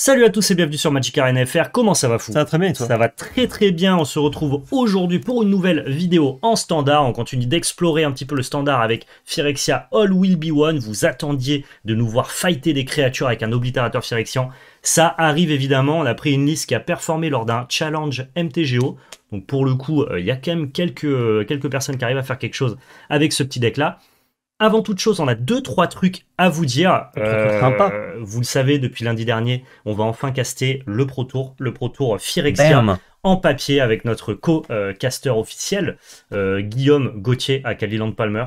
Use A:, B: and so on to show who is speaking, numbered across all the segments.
A: Salut à tous et bienvenue sur Magic Arena FR. Comment ça va fou Ça va très bien Ça va très très bien. On se retrouve aujourd'hui pour une nouvelle vidéo en standard. On continue d'explorer un petit peu le standard avec Phyrexia All Will Be One. Vous attendiez de nous voir fighter des créatures avec un oblitérateur Phyrexian. Ça arrive évidemment. On a pris une liste qui a performé lors d'un challenge MTGO. Donc pour le coup, euh, il y a quand même quelques, quelques personnes qui arrivent à faire quelque chose avec ce petit deck là. Avant toute chose, on a deux, trois trucs à vous dire. Euh, vous le savez, depuis lundi dernier, on va enfin caster le Pro Tour, le Pro Tour en papier avec notre co-caster euh, officiel, euh, Guillaume Gauthier à Caliland Palmer,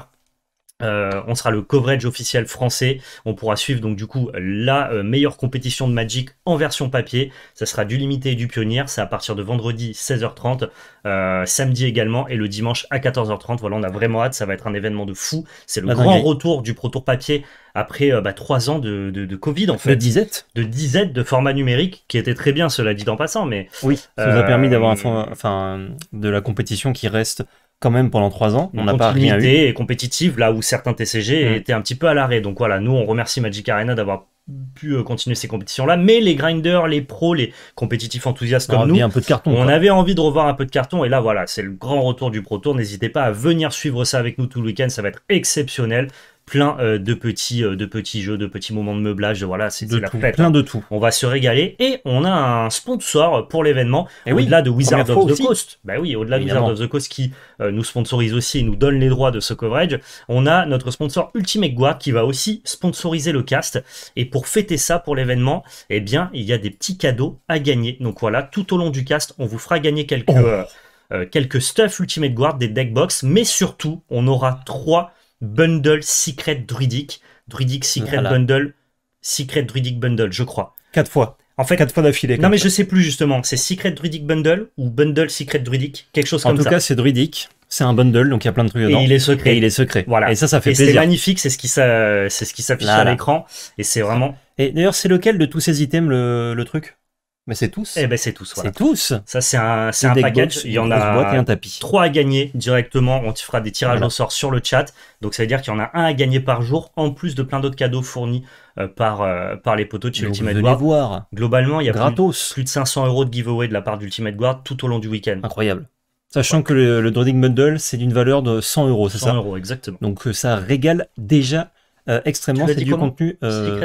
A: euh, on sera le coverage officiel français. On pourra suivre donc du coup la euh, meilleure compétition de Magic en version papier. Ça sera du limité et du pionnier. C'est à partir de vendredi 16h30, euh, samedi également et le dimanche à 14h30. Voilà, on a vraiment hâte. Ça va être un événement de fou. C'est le ah, grand retour du Pro Tour papier après 3 bah, trois ans de, Covid en fait. De disette. De disette de format numérique qui était très bien, cela dit en passant. Mais oui, ça nous a permis d'avoir enfin de la compétition qui reste quand même pendant trois ans. on n'a pas rien eu. et compétitive, là où certains TCG mm. étaient un petit peu à l'arrêt. Donc voilà, nous, on remercie Magic Arena d'avoir pu euh, continuer ces compétitions-là, mais les grinders, les pros, les compétitifs enthousiastes comme nous, un peu de on avait envie de revoir un peu de carton, et là voilà, c'est le grand retour du Pro Tour, n'hésitez pas à venir suivre ça avec nous tout le week-end, ça va être exceptionnel, plein euh, de, petits, euh, de petits jeux, de petits moments de meublage. Voilà, c'est de la tout, plein hein. de tout. On va se régaler. Et on a un sponsor pour l'événement. au-delà eh de Wizard of the Coast. oui, au-delà de Wizard bah of the Coast qui euh, nous sponsorise aussi et nous donne les droits de ce coverage. On a notre sponsor Ultimate Guard qui va aussi sponsoriser le cast. Et pour fêter ça, pour l'événement, eh bien, il y a des petits cadeaux à gagner. Donc voilà, tout au long du cast, on vous fera gagner quelques, oh. quelques stuff Ultimate Guard, des deck box, mais surtout, on aura trois bundle secret Druidic, Druidic secret bundle, secret Druidic bundle, je crois. Quatre fois. En fait, quatre fois d'affilée. Non, mais je sais plus justement. C'est Secret Druidic Bundle ou Bundle Secret Druidic, quelque chose comme ça. En tout cas, c'est Druidic, C'est un bundle, donc il y a plein de trucs dedans. Et il est secret. Et il est secret. Voilà. Et ça, ça fait et C'est magnifique. C'est ce qui s'affiche à l'écran. Et c'est vraiment. Et d'ailleurs, c'est lequel de tous ces items le truc mais c'est tous. Eh ben c'est tous. Voilà. C'est tous. Ça c'est un, c'est un package. il y en a trois à gagner directement. On fera des tirages au sort sur le chat. Donc ça veut dire qu'il y en a un à gagner par jour, en plus de plein d'autres cadeaux fournis euh, par euh, par les poteaux de chez Ultimate Guard. Voir. Globalement, il y a Plus, de 500 euros de giveaway de la part d'Ultimate Guard tout au long du week-end. Incroyable. Sachant que le, Dreading Bundle, c'est d'une valeur de 100 euros, c'est ça 100 euros, exactement. Donc euh, ça régale déjà euh, extrêmement, c'est du contenu. Euh,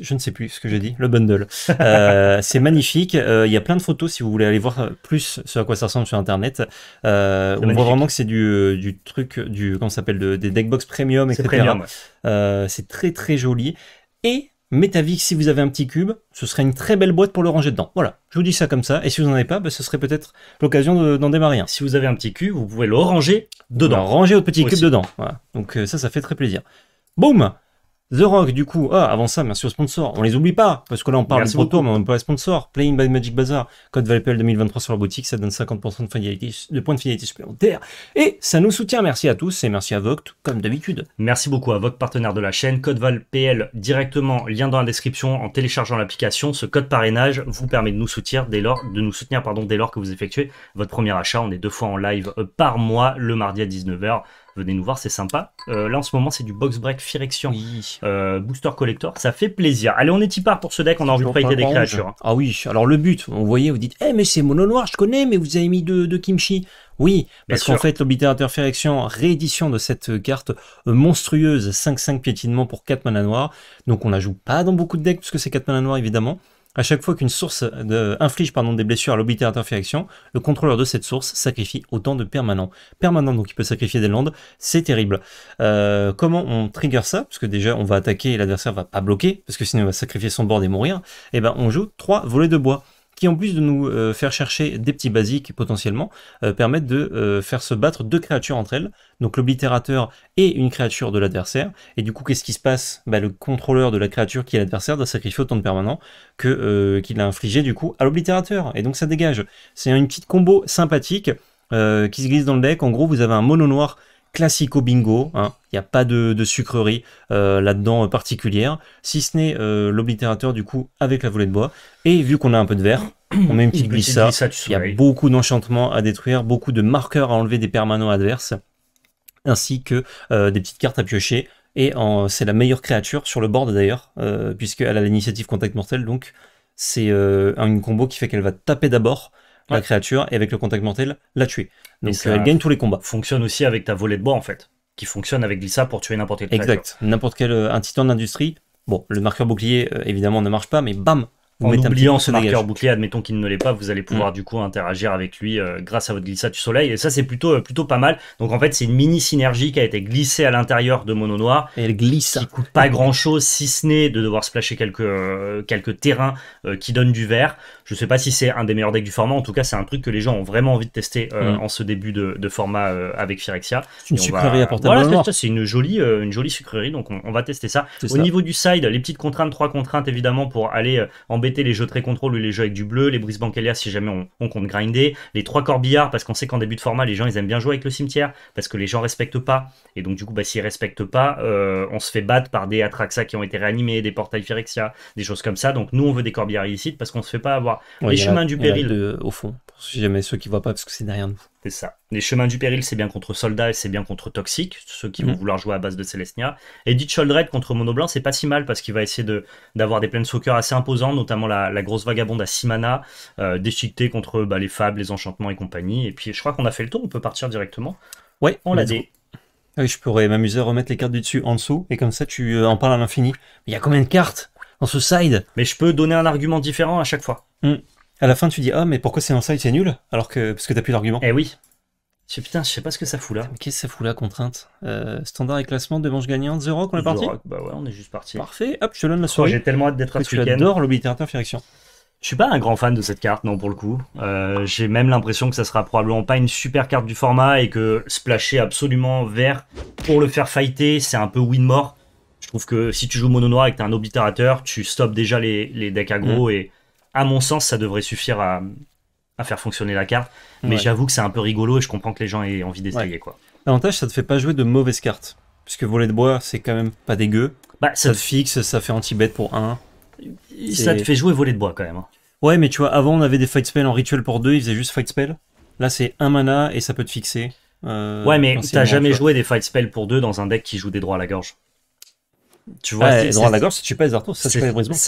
A: je ne sais plus ce que j'ai dit, le bundle. Euh, c'est magnifique. Il y a plein de photos si vous voulez aller voir plus ce à quoi ça ressemble sur internet. on voit vraiment que c'est du, du, truc, du, comment s'appelle, de, des deckbox premium, etc. c'est très très joli. Et Metavix, si vous avez un petit cube, ce serait une très belle boîte pour le ranger dedans. Voilà, je vous dis ça comme ça. Et si vous n'en avez pas, bah, ce serait peut-être l'occasion d'en démarrer un. Si vous avez un petit cube, vous pouvez le ranger dedans. ranger votre petit cube dedans. Voilà. Donc ça, ça fait très plaisir. Boom The Rock, du coup, ah, avant ça, merci aux sponsors. On les oublie pas, parce que là, on parle de proto, mais on n'est pas les sponsors. Playing by Magic Bazaar, code 2023 sur la boutique, ça donne 50% de, points de fidélité supplémentaires. Et ça nous soutient. Merci à tous et merci à Vogt, comme d'habitude. Merci beaucoup à Vogt, partenaire de la chaîne. Code directement, lien dans la description, en téléchargeant l'application. Ce code parrainage vous permet de nous soutenir dès lors, de nous pardon, dès lors que vous effectuez votre premier achat. On est deux fois en live par mois, le mardi à 19h venez nous voir, c'est sympa. Euh, là en ce moment c'est du box break Firection euh, Booster Collector, ça fait plaisir. Allez on est part pour ce deck, on a envie de des créatures. Hein. Ah oui, alors le but, vous voyez, vous dites, eh mais c'est mono noir, je connais, mais vous avez mis de kimchi. Oui, parce qu'en fait, l'obliterateur Firection, réédition de cette euh, carte monstrueuse, 5-5 piétinement pour 4 mana noirs. Donc on la joue pas dans beaucoup de decks, puisque c'est 4 mana noirs évidemment. À chaque fois qu'une source euh, inflige pardon, des blessures à l'obité d'interférection, le contrôleur de cette source sacrifie autant de permanents. Permanent, donc il peut sacrifier des landes, c'est terrible. Euh, comment on trigger ça Parce que déjà, on va attaquer et l'adversaire va pas bloquer, parce que sinon il va sacrifier son board et mourir. Et eh ben, on joue trois volets de bois en plus de nous euh, faire chercher des petits basiques potentiellement, euh, permettent de euh, faire se battre deux créatures entre elles, donc l'oblitérateur et une créature de l'adversaire, et du coup qu'est-ce qui se passe bah, Le contrôleur de la créature qui est l'adversaire doit sacrifier autant de permanents qu'il a infligé du coup à l'oblitérateur, et donc ça dégage. C'est une petite combo sympathique qui se glisse dans le deck, en gros vous avez un mono noir classico bingo, hein. il n'y a pas de, sucrerie euh, là-dedans euh, particulière, si ce n'est euh, l'oblitérateur du coup avec la volée de bois. Et vu qu'on a un peu de verre, on met une petite glissa, il y a beaucoup d'enchantements à détruire, beaucoup de marqueurs à enlever des permanents adverses, ainsi que des petites cartes à piocher. Et c'est la meilleure créature sur le board d'ailleurs, puisqu'elle a l'initiative contact mortel, donc c'est une combo qui fait qu'elle va taper d'abord, la créature et avec le contact mental la tuer. Donc euh, elle gagne tous les combats. Fonctionne aussi avec ta volée de bois en fait, qui fonctionne avec glissa pour tuer n'importe quelle Exact. N'importe quel un euh, titan d'industrie. Bon, le marqueur bouclier euh, évidemment ne marche pas, mais bam, en oubliant ce marqueur bouclier, admettons qu'il ne l'est pas, vous allez pouvoir mm. du coup interagir avec lui euh, grâce à votre glissade du soleil. Et ça, c'est plutôt, euh, plutôt pas mal. Donc en fait, c'est une mini synergie qui a été glissée à l'intérieur de Mono Noir. elle glisse. Qui coûte pas grand chose, si ce n'est de devoir splasher quelques, euh, quelques terrains qui donnent du vert. Je ne sais pas si c'est un des meilleurs decks du format. En tout cas, c'est un truc que les gens ont vraiment envie de tester mm. en ce début de, format avec Phyrexia. Une sucrerie va... à c'est une jolie, une jolie sucrerie. Donc on, va tester ça. Au niveau du side, les petites contraintes, trois contraintes évidemment pour aller embêter les jeux très contrôle ou les jeux avec du bleu, les brises Bancalia si jamais on, compte grinder, les trois corbillards parce qu'on sait qu'en début de format, les gens ils aiment bien jouer avec le cimetière parce que les gens respectent pas. Et donc, du coup, bah, s'ils respectent pas, euh, on se fait battre par des Atraxa qui ont été réanimés, des portails Phyrexia, des choses comme ça. Donc, nous, on veut des corbillards illicites parce qu'on se fait pas avoir. les chemins du péril. au fond, si jamais ceux qui voient pas parce que c'est derrière nous. C'est ça. Les chemins du péril, c'est bien contre soldats et c'est bien contre toxiques, ceux qui vont mm. vouloir jouer à base de Celestia. Et Ditch Red contre Monoblanc, c'est pas si mal parce qu'il va essayer de, d'avoir des soccer assez imposants, notamment la, grosse vagabonde à 6 mana, euh, déchiquetée contre bah, les fables, les enchantements et compagnie. Et puis je crois qu'on a fait le tour, on peut partir directement. Ouais, on l'a dit. Ah oui, je pourrais m'amuser à remettre les cartes du dessus en dessous et comme ça tu euh, en parles à l'infini. Il y a combien de cartes dans ce side Mais je peux donner un argument différent à chaque fois. Mm à la fin, tu dis Ah, mais pourquoi c'est side c'est nul Alors que. Parce que t'as plus d'argument. Eh oui. Je, putain, je sais pas ce que ça fout là. Qu'est-ce que ça fout là, contrainte euh, Standard et classement de manche gagnante, The Rock, on est parti Bah ouais, on est juste parti. Parfait, hop, je te donne la oh, soirée. J'ai tellement hâte d'être à ce week-end. J'adore Firection. Je suis pas un grand fan de cette carte, non, pour le coup. Euh, j'ai même l'impression que ça sera probablement pas une super carte du format et que splasher absolument vert pour le faire fighter, c'est un peu win-more. Je trouve que si tu joues mono noir et que t'as un obliterateur, tu stops déjà les, les decks aggro mm. et à mon sens, ça devrait suffire à, faire fonctionner la carte. Mais j'avoue que c'est un peu rigolo et je comprends que les gens aient envie d'essayer. quoi. L'avantage, ça te fait pas jouer de mauvaises cartes. Puisque voler de bois, c'est quand même pas dégueu. Bah, ça, te fixe, ça fait anti-bête pour 1. Ça te fait jouer voler de bois quand même. Hein. Ouais, mais tu vois, avant on avait des fight spells en rituel pour 2, ils faisaient juste fight spell. Là, c'est un mana et ça peut te fixer. Euh, ouais, mais t'as jamais joué des fight spells pour 2 dans un deck qui joue des droits à la gorge. Tu vois, c'est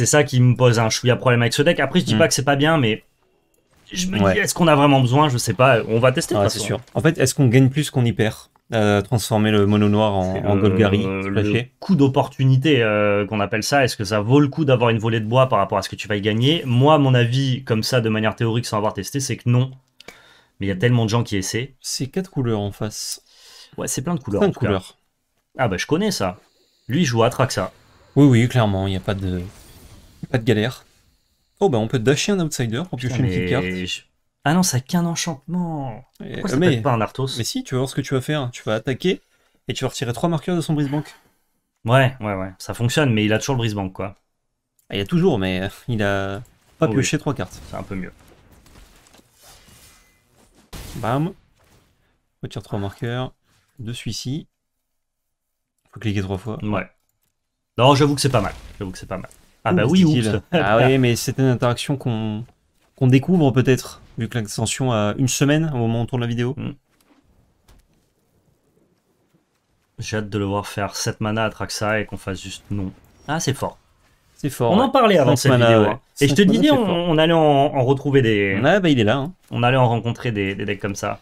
A: ça qui me pose un chouïa problème avec ce deck. Après, je dis mm. pas que c'est pas bien, mais je me dis, est-ce qu'on a vraiment besoin Je sais pas. On va tester. c'est sûr. En fait, est-ce qu'on gagne plus qu'on y perd euh, transformer le mono noir en, en Golgari, le, coup d'opportunité euh, qu'on appelle ça, est-ce que ça vaut le coup d'avoir une volée de bois par rapport à ce que tu vas y gagner Moi, mon avis, comme ça, de manière théorique, sans avoir testé, c'est que non. Mais il y a tellement de gens qui essaient. C'est quatre couleurs en face. Ouais, c'est plein de couleurs. Plein Ah bah je connais ça. Lui, joue à Traxa. Oui, oui, clairement, il n'y a pas de... pas de galère. Oh, bah on peut dasher un outsider pour piocher une petite carte. Ah non, ça qu'un enchantement. Pourquoi mais, pas un Arthos Mais si, tu vas voir ce que tu vas faire. Tu vas attaquer et tu vas retirer 3 marqueurs de son brisebank. Ouais, ouais, ouais. Ça fonctionne, mais il a toujours le brisebank quoi. Ah, il y a toujours, mais il a pas pioché 3 cartes. C'est un peu mieux. Bam. Retire 3 marqueurs de celui-ci cliquer trois fois. Ouais. Non, j'avoue que c'est pas mal. J'avoue que c'est pas mal. Ah bah oui, Ah oui, mais c'est une interaction qu'on découvre peut-être, vu que l'extension a une semaine au moment où on tourne la vidéo. Hmm. J'ai hâte de le voir faire 7 mana à Traxa et qu'on fasse juste non. Ah, c'est fort. C'est fort. On en parlait avant cette vidéo. Hein. Et je te dis disais, on, allait en, retrouver des. Ah, bah il est là. Hein. On allait en rencontrer des decks comme ça.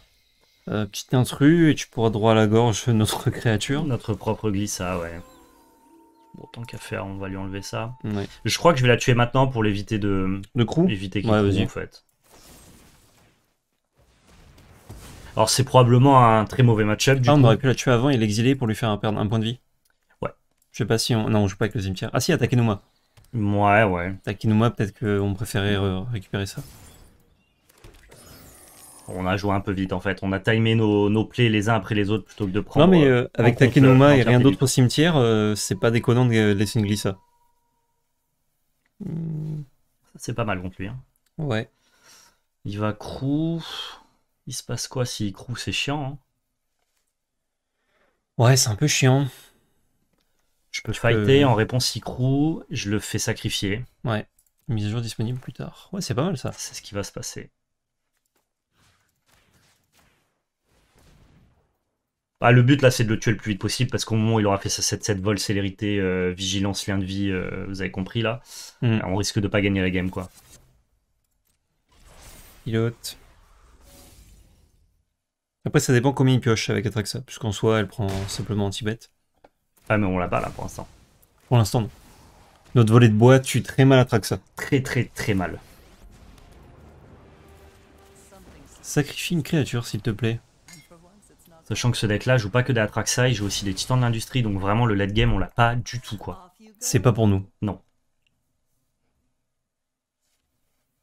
A: Euh, petite intrus et tu pourras droit à la gorge notre créature. Notre propre glissa, ouais. Bon, tant qu'à faire, on va lui enlever ça. Je crois que je vais la tuer maintenant pour l'éviter de. De crew Éviter qu'il ouais, en fait. Alors, c'est probablement un très mauvais match-up. Ah, on aurait pu la tuer avant et l'exiler pour lui faire perdre un point de vie. Ouais. Je sais pas si on. Non, on joue pas avec le cimetière. Ah, si, attaquez-nous-moi. Ouais, ouais. moi peut-être qu'on préférait récupérer ça on a joué un peu vite en fait. On a timé nos, plaies plays les uns après les autres plutôt que de prendre. Non, mais euh, euh, avec Takenoma et rien d'autre au cimetière, euh, c'est pas déconnant de laisser une glisse. C'est pas mal contre lui. Hein. Ouais. Il va crew. Il se passe quoi s'il si crew C'est chiant. Hein ouais, c'est un peu chiant. Je peux fighter en réponse il crew, je le fais sacrifier. Ouais. Mise à jour disponible plus tard. Ouais, c'est pas mal ça. C'est ce qui va se passer. Ah, le but là, c'est de le tuer le plus vite possible parce qu'au moment où il aura fait sa 7-7 vol, célérité, euh, vigilance, lien de vie, euh, vous avez compris là, mm. on risque de pas gagner la game quoi. Pilote. Après, ça dépend combien il pioche avec Atraxa, puisqu'en soit elle prend simplement anti-bet. Ah, mais on l'a pas là pour l'instant. Pour l'instant, non. Notre volet de bois tue très mal Atraxa. Très, très, très mal. Sacrifie une créature, s'il te plaît. Sachant que ce deck là joue pas que des Atraxa, il joue aussi des titans de l'industrie, donc vraiment le late game on l'a pas du tout quoi. C'est pas pour nous. Non.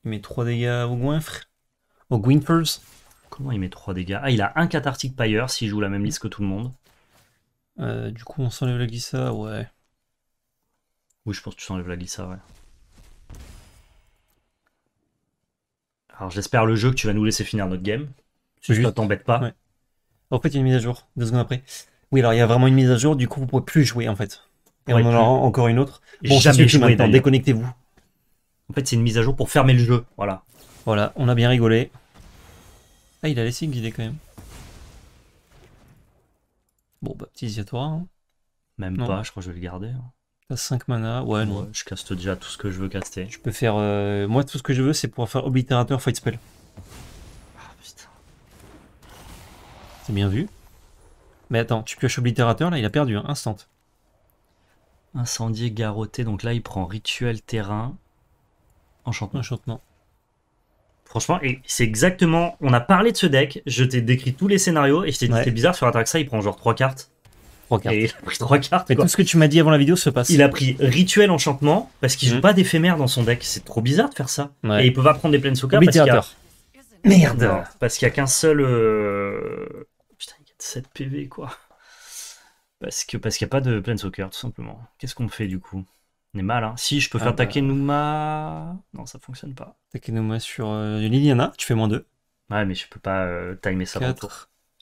A: Il met 3 dégâts au Gwynfr Au Gwinfers Comment il met 3 dégâts Ah, il a un Cathartic Pyre s'il joue la même liste que tout le monde. Euh, du coup, on s'enlève la glissa, ouais. Oui, je pense que tu s'enlèves la glissa, ouais. Alors, j'espère le jeu que tu vas nous laisser finir notre game. Si je t'embête pas. En fait, il y a une mise à jour, deux secondes après. Oui, alors il y a vraiment une mise à jour, du coup, vous ne plus jouer en fait. Et on en aura encore une autre. Bon, jamais maintenant, déconnectez-vous. En fait, c'est une mise à jour pour fermer le jeu, voilà. Voilà, on a bien rigolé. Ah, il a laissé guider quand même. Bon, bah, petit Ziatora. Hein. Même pas, je crois que je vais le garder. Hein. T'as 5 mana, ouais, je caste déjà tout ce que je veux caster. Je peux faire. Euh, moi, tout ce que je veux, c'est pour faire Obliterateur Fight Spell. C'est bien vu. Mais attends, tu pioches oblitérateur, là, il a perdu, un hein, instant. Incendier, garrotté, donc là, il prend rituel, terrain, enchantement. Enchantement. Franchement, c'est exactement... On a parlé de ce deck, je t'ai décrit tous les scénarios, et je t'ai dit, que c'est bizarre, sur ça. il prend genre 3 cartes. Trois cartes. Et il a pris 3 cartes, Mais tout ce que tu m'as dit avant la vidéo se passe. Il a pris rituel, enchantement, parce qu'il mhm. joue pas d'éphémère dans son deck. C'est trop bizarre de faire ça. Et il peut pas prendre des plaines parce qu'il Merde Parce qu'il y a qu'un seul... Euh, 7 PV, quoi. Parce qu'il parce qu'il n'y a pas de soccer tout simplement. Qu'est-ce qu'on fait, du coup On est mal, hein. Si, je peux ah faire bah. Takenuma... Non, ça fonctionne pas. Takenuma sur euh, Liliana, tu fais moins 2. Ouais, mais je peux pas euh, timer ça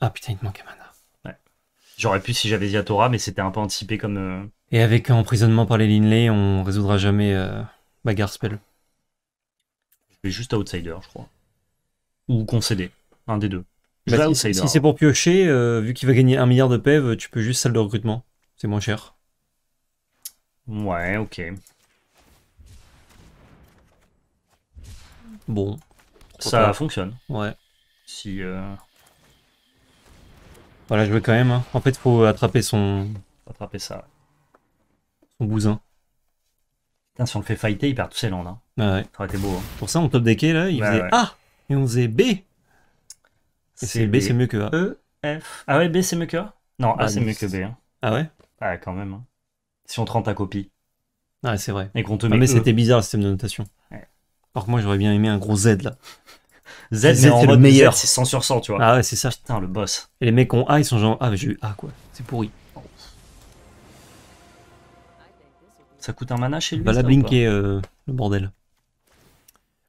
A: Ah putain, il te manque un mana. Ouais. J'aurais pu si j'avais Ziatora, mais c'était un peu anticipé comme... Euh, Et avec emprisonnement par les Linley, on résoudra jamais Bagar Spell. Je vais juste Outsider, je crois. Ou concéder, un des deux. Bah, bah, si, c'est pour piocher, euh, vu qu'il va gagner un milliard de PEV, tu peux juste salle de recrutement. C'est moins cher. Ouais, ok. Bon. Ça fonctionne. Ouais. Si. Euh, voilà, je vais quand même. Hein. En fait, faut attraper son. Attraper ça. Son bousin. Putain, si on le fait fighter, il perd tous ses landes. Hein. ouais. Ça aurait été beau. Hein. Pour ça, on top decké là, il faisait A et on faisait B c'est B, c'est mieux que A. E, F. Ah ouais, B, c'est mieux que A Non, A, ah, c'est mieux que B. Hein. Ah ouais Ah, quand même. Hein. Si on te rend ta copie. Ah, c'est vrai. mais e. c'était bizarre le système de notation. Ouais. Par contre, moi, j'aurais bien aimé un gros Z là. Z, Z le meilleur. C'est 100 sur 100, tu vois. Ah ouais, c'est ça. Putain, le boss. Et les mecs ont A, ils sont genre Ah, mais j'ai eu A quoi. C'est pourri. Ça coûte un mana chez lui. Bah la blinker, euh, le bordel.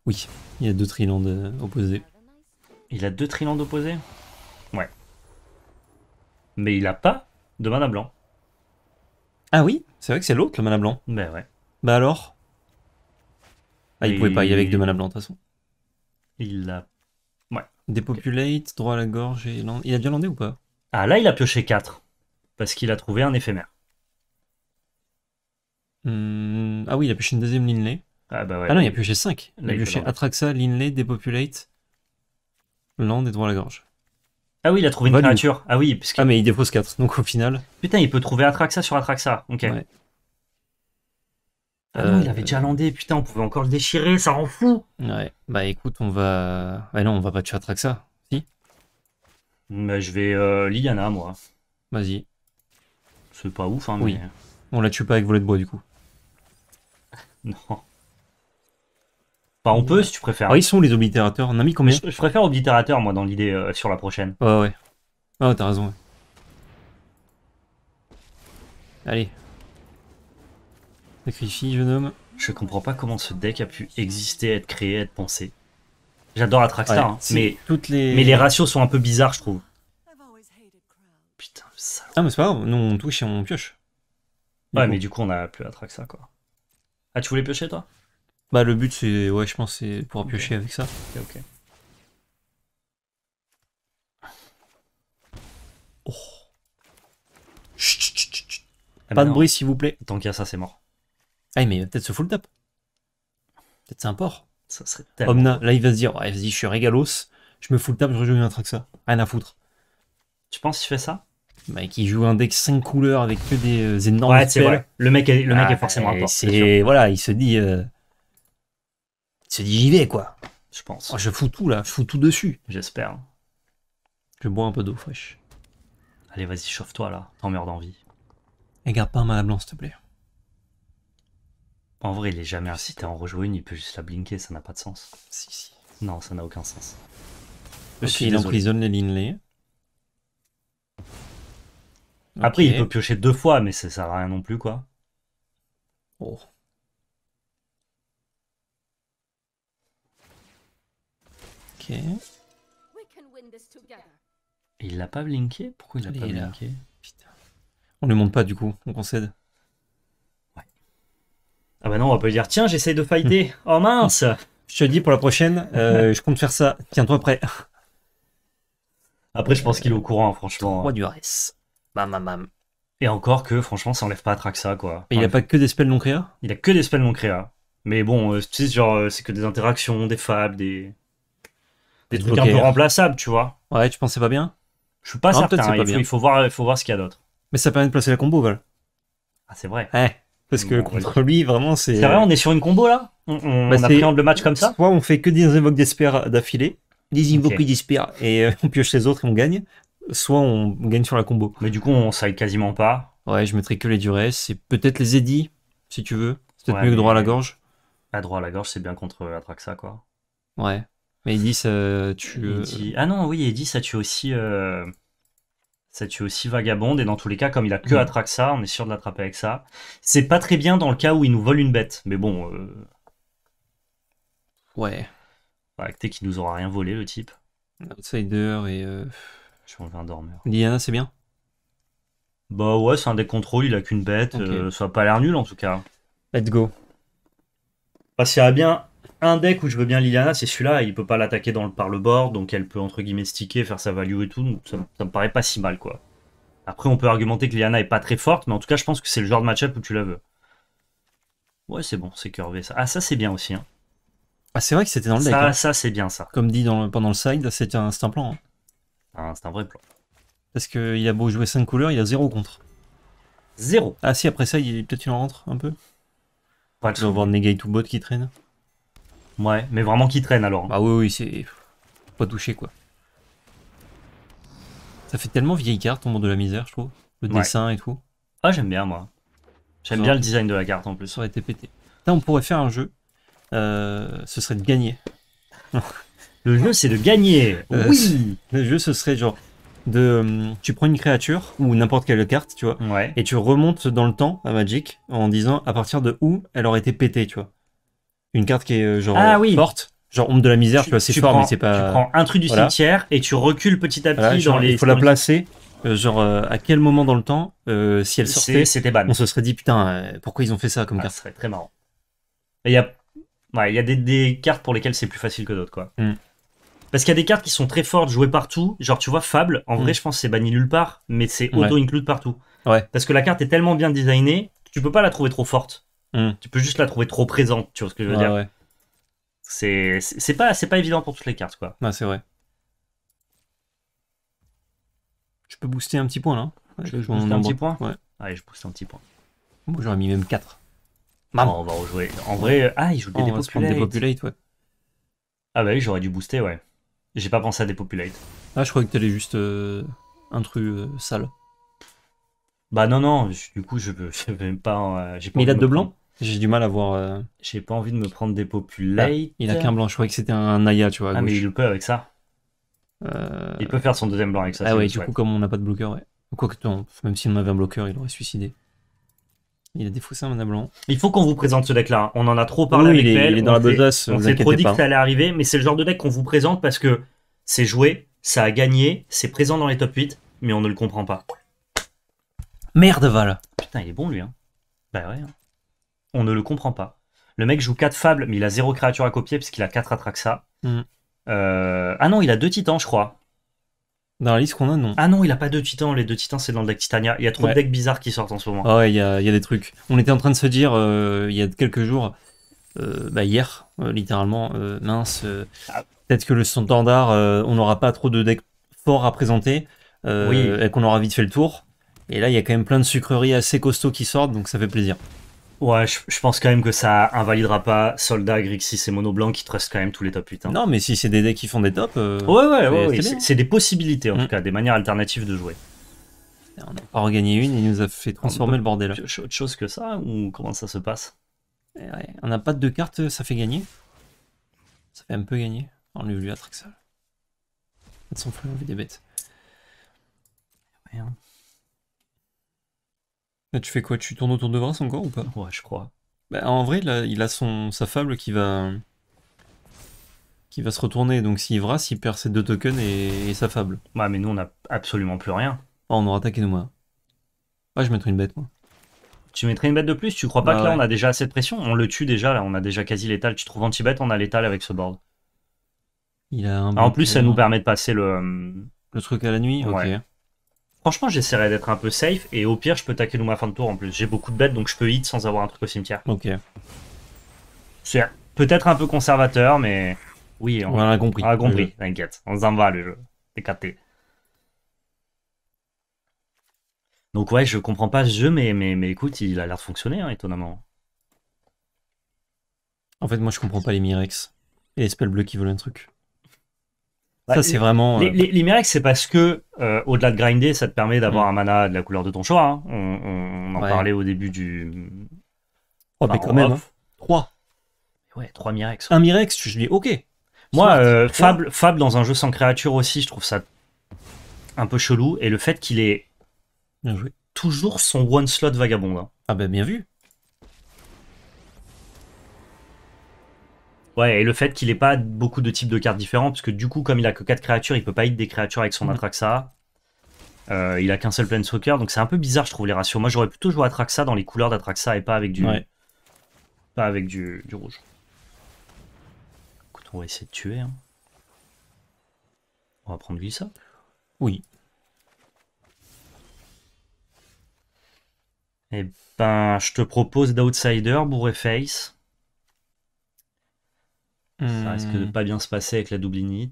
A: Oui, il y a deux trilandes opposés. Il a deux trilandes opposés Ouais. Mais il a pas de mana blanc. Ah oui C'est vrai que c'est l'autre le mana blanc. Bah ouais. Bah alors Ah, il pouvait pas y aller avec deux mana blancs de toute façon. Il a. Ouais. Dépopulate, droit à la gorge et Il a bien landé ou pas Ah là, il a pioché 4. Parce qu'il a trouvé un éphémère. Hmm, ah oui, il a pioché une deuxième Linley. Ah bah ouais. Ah non, il a pioché 5. Il, a pioché Atraxa, Linley, Dépopulate, Land est devant la gorge. Ah oui, il a trouvé une créature. Ah oui, parce Ah, mais il dépose 4, donc au final. Putain, il peut trouver Atraxa sur Atraxa. Ok. Ah il euh, avait déjà landé, putain, on pouvait encore le déchirer, ça rend fou. Ouais, bah écoute, on va. Ah non, on va pas tuer Atraxa, si Bah je vais euh, Liliana, moi. Vas-y. C'est pas ouf, hein, mais. Oui. On la tue pas avec volet de bois, du coup. non. Bah on peut si tu préfères. Ah ils sont les oblitérateurs. On a mis combien je, préfère oblitérateur, moi, dans l'idée euh, sur la prochaine. Ouais, ouais. Ah, t'as raison. Ouais. Allez. Sacrifie, jeune homme. Je comprends pas comment ce deck a pu exister, être créé, être pensé. J'adore Atraxa hein, mais, toutes les... mais les ratios sont un peu bizarres, je trouve. Putain, ça. Ah, mais c'est pas grave, nous on touche et on pioche. ouais, mais du coup, on a plus Atraxa quoi. Ah, tu voulais piocher, toi bah le but c'est, ouais je pense c'est pour piocher avec ça. Ok, ok. Oh. Chut, ah, Pas bah de bruit s'il vous plaît. Tant qu'il y a ça c'est mort. Ah mais il va peut-être se full tap. Peut-être c'est un port. Ça serait tellement... Omna, là il va se dire, ouais vas-y je suis régalos, je me full tap, je rejoue un truc ça. Rien à foutre. Tu penses qu'il fais ça bah, qui joue un deck 5 couleurs avec que des euh, énormes ouais, Vrai. Le mec est, le mec est ah, forcément Et Voilà, il se dit euh, il s'est j'y vais, quoi. Je pense. Oh, je fous tout, là. Je fous tout dessus. J'espère. Je bois un peu d'eau fraîche. Allez, vas-y, chauffe-toi, là. T'en meurs d'envie. Et garde pas un à blanc, s'il te plaît. En vrai, il est jamais incité à en rejouer une, il peut juste la blinker, ça n'a pas de sens. Si, si. Non, ça n'a aucun sens. Je il emprisonne les Linley. Après, il peut piocher deux fois, mais ça sert à rien non plus, quoi. Oh. Il l'a pas blinké Pourquoi il l'a pas blinké On ne monte pas du coup, on concède. Ah bah non, on va pas lui dire tiens, j'essaye de fighter. oh mince Je te dis pour la prochaine, euh, je compte faire ça. Tiens-toi prêt. Après, je pense qu'il est au courant, hein, franchement. du Bam, Et encore que, franchement, ça enlève pas à ça quoi. il a pas que des spells non créa Il a que des spells non créa. Mais bon, euh, genre, euh, c'est que des interactions, des fables, des. Des trucs un peu remplaçables, tu vois. Ouais, tu pensais pas bien Je suis pas certain. il, faut, voir, il faut voir ce qu'il y a d'autre. Mais ça permet de placer la combo, Val. Ah, c'est vrai. Parce que bah, contre lui, vraiment, c'est. C'est vrai, on est sur une combo là On, on, bah, on appréhende le match comme ça Soit on fait que des invoques d'espère d'affilée, des invoques okay. d'espère et euh, on pioche les autres et on gagne, soit on gagne sur la combo. Mais du coup, on saille quasiment pas. Ouais, je mettrai que les durées, c'est peut-être les édits, si tu veux. C'est peut-être mieux que droit à la gorge. à ah, droit à la gorge, c'est bien contre la Atraxa, quoi. Ouais. Mais Eddy euh, tu. Euh, ah non, oui, Eddie ça tue aussi. Euh, ça tue aussi Vagabonde. Et dans tous les cas, comme il a que mm. ça on est sûr de l'attraper avec ça. C'est pas très bien dans le cas où il nous vole une bête. Mais bon. Ouais. Bah, t'es qu'il nous aura rien volé, le type. Outsider et. Je suis un dormeur. Liana, c'est bien Bah ouais, c'est un des contrôles, il a qu'une bête. ça a pas l'air nul en tout cas. Let's go. Bah, ça a bien un deck où je veux bien Liliana, c'est celui-là. Il peut pas l'attaquer dans le, par le bord, donc elle peut entre guillemets sticker, faire sa value et tout. Donc ça, ça, me paraît pas si mal, quoi. Après, on peut argumenter que Liliana est pas très forte, mais en tout cas, je pense que c'est le genre de match-up où tu la veux. Ouais, c'est bon, c'est curvé ça. Ah, ça c'est bien aussi. Hein. Ah, c'est vrai que c'était dans le deck. Ça, hein. ça c'est bien ça. Comme dit dans, pendant le side, c'est un, plan. Hein. Ah, c'est un vrai plan. Parce qu'il a beau jouer 5 couleurs, il a zéro contre. 0 Ah si, après ça, il peut-être il en rentre un peu. Pas de voir Negate Bot qui traîne. Ouais, mais vraiment qui traîne alors. Ah oui, oui, c'est. Pas touché quoi. Ça fait tellement vieille carte, monde de la misère, je trouve. Le dessin et tout. Ah, j'aime bien moi. J'aime bien le design de la carte en plus. Ça aurait été pété. Là, on pourrait faire un jeu. Euh, ce serait de gagner. le jeu, c'est de gagner. Euh, oui. le jeu, ce serait genre de. Euh, tu prends une créature ou n'importe quelle carte, tu vois. Ouais. Et tu remontes dans le temps à Magic en disant à partir de où elle aurait été pétée, tu vois. Une carte qui est euh, genre ah euh, forte. Genre ombre de la misère, tu, je fort, mais c'est pas. Tu prends un truc du cimetière et tu recules petit à petit genre, dans les. Il faut la placer. Euh, genre à quel moment dans le temps, si elle sortait, c'était On se serait dit putain, pourquoi ils ont fait ça comme ah, carte Ça serait très marrant. Il y a, y a des, cartes pour lesquelles c'est plus facile que d'autres, quoi. Mm. Parce qu'il y a des cartes qui sont très fortes, jouées partout. Genre, tu vois, Fable, en vrai, mm. je pense c'est banni nulle part, mais c'est auto-include partout. Ouais. Parce que la carte est tellement bien designée tu peux pas la trouver trop forte. Mm. Tu peux juste la trouver trop présente, tu vois ce que je veux dire C'est pas pas évident pour toutes les cartes quoi. Bah, c'est vrai. Je peux booster un petit point là. je, je, un petit point. Ouais. je booste un petit point. j'aurais mis même 4. Maman, on va rejouer. En vrai, ah, il joue des dépopulate. Ah bah oui, j'aurais dû booster, ouais. J'ai pas pensé à des populate. Ah, je croyais que t'allais juste euh, un truc euh, sale. Bah non, non, du coup, je peux même pas. Euh, j'ai pas Mais il a de blanc j'ai du mal à voir. Euh, J'ai pas envie de me prendre des populates. Ah, il a qu'un blanc, je croyais que c'était un aya tu vois. Ah, mais il le peut avec ça. Euh, il peut faire son deuxième blanc avec ça. ah oui, du coup, comme on n'a pas de bloqueur, ouais. Quoique, même si on avait un bloqueur, il aurait suicidé. Il a défaussé un mana blanc. Il faut qu'on vous présente ce deck-là. Hein. On en a trop parlé avec il, est, il est dans la On s'est trop dit que ça allait arriver, mais c'est le genre de deck qu'on vous présente parce que c'est joué, ça a gagné, c'est présent dans les top 8, mais on ne le comprend pas. Merde, Val Putain, il est bon lui. Hein. Bah ouais. Hein on ne le comprend pas. Le mec joue 4 fables, mais il a 0 créature à copier parce qu'il a 4 Atraxa. Mm. Euh, ah non, il a 2 titans, je crois. Dans la liste qu'on a, non. Ah non, il a pas 2 titans, les 2 titans c'est dans le deck Titania. Il y a trop de decks bizarres qui sortent en ce moment. Ah ouais, il y a, des trucs. On était en train de se dire euh, il y a quelques jours, euh, bah, hier, littéralement, mince, ah. peut-être que le standard, on n'aura pas trop de decks forts à présenter et qu'on aura vite fait le tour. Et là, il y a quand même plein de sucreries assez costauds qui sortent, donc ça fait plaisir. Ouais, je, pense quand même que ça invalidera pas Soldat, Grixis et Monoblanc Blanc qui restent quand même tous les top 8. Hein. Non, mais si c'est des decks qui font des tops. Euh, ouais, ouais, ouais, c'est des possibilités en mm. tout cas, des manières alternatives de jouer. On a pas regagné une, il nous a fait ah, transformer le bordel. Autre chose que ça, ou comment ça se passe eh On n'a pas de deux cartes, ça fait gagner. Ça fait un peu gagner. On lui, lui ça. On ça. fout, on des bêtes tu fais quoi Tu tournes autour de Vras encore ou pas Ouais, je crois. Bah, en vrai, il a son, sa fable qui va qui va se retourner. Donc s'il Vras, il perd ses deux tokens et, sa fable. Ouais, mais nous, on a absolument plus rien. Oh, on aura attaqué nous, moi. Ouais, ah, je mettrais une bête, moi. Tu mettrais une bête de plus Tu crois pas bah que là, on a déjà assez de pression On le tue déjà, là, on a déjà quasi l'étal. Tu trouves anti-bête, on a l'étal avec ce board. Il a un ah, en plus, ça nous permet de passer euh, le... truc à la nuit Ok. Franchement, j'essaierai d'être un peu safe et au pire, je peux taquer ma fin de tour en plus. J'ai beaucoup de bêtes donc je peux hit sans avoir un truc au cimetière. Ok. C'est peut-être un peu conservateur, mais oui, on, a compris. On a compris, t'inquiète. On s'en va le jeu. T'es Donc, ouais, je comprends pas ce jeu, mais, mais, écoute, il a l'air de fonctionner, hein, étonnamment. En fait, moi, je comprends pas les Mirex et les spells bleus qui volent un truc.
B: Bah, ça, c'est vraiment. Les,
A: euh, Mirex c'est parce que, euh, au-delà de grinder, ça te permet d'avoir mm. un mana de la couleur de ton choix. Hein. On, en parlait au début du. 3. Hein. Ouais, 3 Mirex Un Mirex, je dis ok. Moi, euh, fable, dans un jeu sans créature aussi, je trouve ça un peu chelou. Et le fait qu'il ait. Toujours son one slot vagabond. Hein. Ah, ben bien vu. Ouais, et le fait qu'il n'ait pas beaucoup de types de cartes différents, parce que du coup, comme il a que 4 créatures, il peut pas hit des créatures avec son mhm. Atraxa. Euh, il a qu'un seul Planeswalker, donc c'est un peu bizarre, je trouve, les ratios. Moi, j'aurais plutôt joué Atraxa dans les couleurs d'Atraxa et pas avec du. Pas avec du, rouge. Écoute, on va essayer de tuer. Hein. On va prendre ça Oui. Eh ben, je te propose d'Outsider, Face ça risque de hmm. pas bien se passer avec la double init.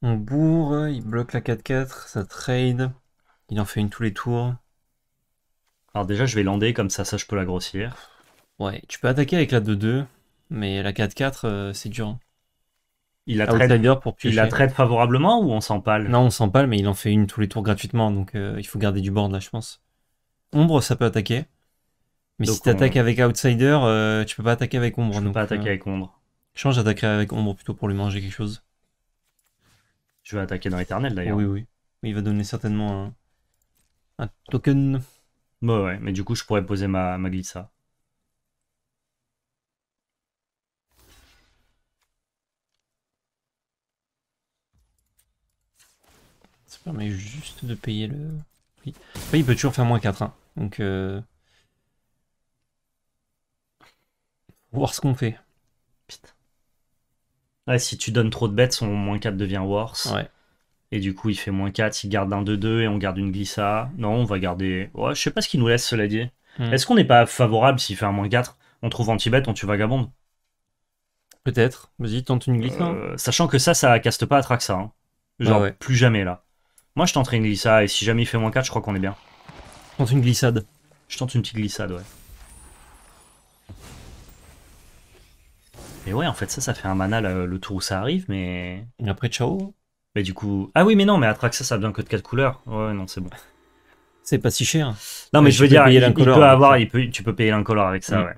A: On bourre, il bloque la 4-4, ça trade. Il en fait une tous les tours. Alors déjà, je vais lander comme ça, ça je peux la grossir. Ouais, tu peux attaquer avec la 2-2, mais la 4-4, euh, c'est dur. Il la, ah, traite, pour il la favorablement ou on s'empale Non, on s'empale, mais il en fait une tous les tours gratuitement, donc euh, il faut garder du board là, je pense. Ombre, ça peut attaquer. Mais si tu attaques avec Outsider, euh, tu peux pas attaquer avec Ombre. Tu peux pas attaquer avec Ombre. Je pense j'attaquerai avec ombre plutôt pour lui manger quelque chose. Je vais attaquer dans l'éternel d'ailleurs. Oui, oui. Il va donner certainement un, token. Bah ouais, mais du coup je pourrais poser ma, glissa. Ça permet juste de payer le... Oui. il peut toujours faire moins 4. Hein. Donc... Euh... Voir ce qu'on fait. Ouais, si tu donnes trop de bêtes, son moins 4 devient worse. Et du coup, il fait moins 4, il garde un 2-2 et on garde une glissade, Non, on va garder. Ouais, je sais pas ce qu'il nous laisse, cela dit. Hmm. Est-ce qu'on n'est pas favorable s'il fait un moins 4 On trouve anti-bête, on tue vagabonde Peut-être. Vas-y, tente une glissade, euh, sachant que ça, ça caste pas à Traxa. Hein. Genre, plus jamais là. Moi, je tenterai une glissade et si jamais il fait moins 4, je crois qu'on est bien. Tente une glissade. Je tente une petite glissade, ouais. Mais ouais, en fait, ça, ça fait un mana le, tour où ça arrive, mais. Et après, ciao Mais du coup. Ah oui, mais non, mais Atraxa, ça a besoin que de 4 couleurs. Ouais, non, c'est bon. C'est pas si cher. Non, mais, je veux dire, il, avoir, il peut, tu peux payer l'incolore avec ça, mm. ouais.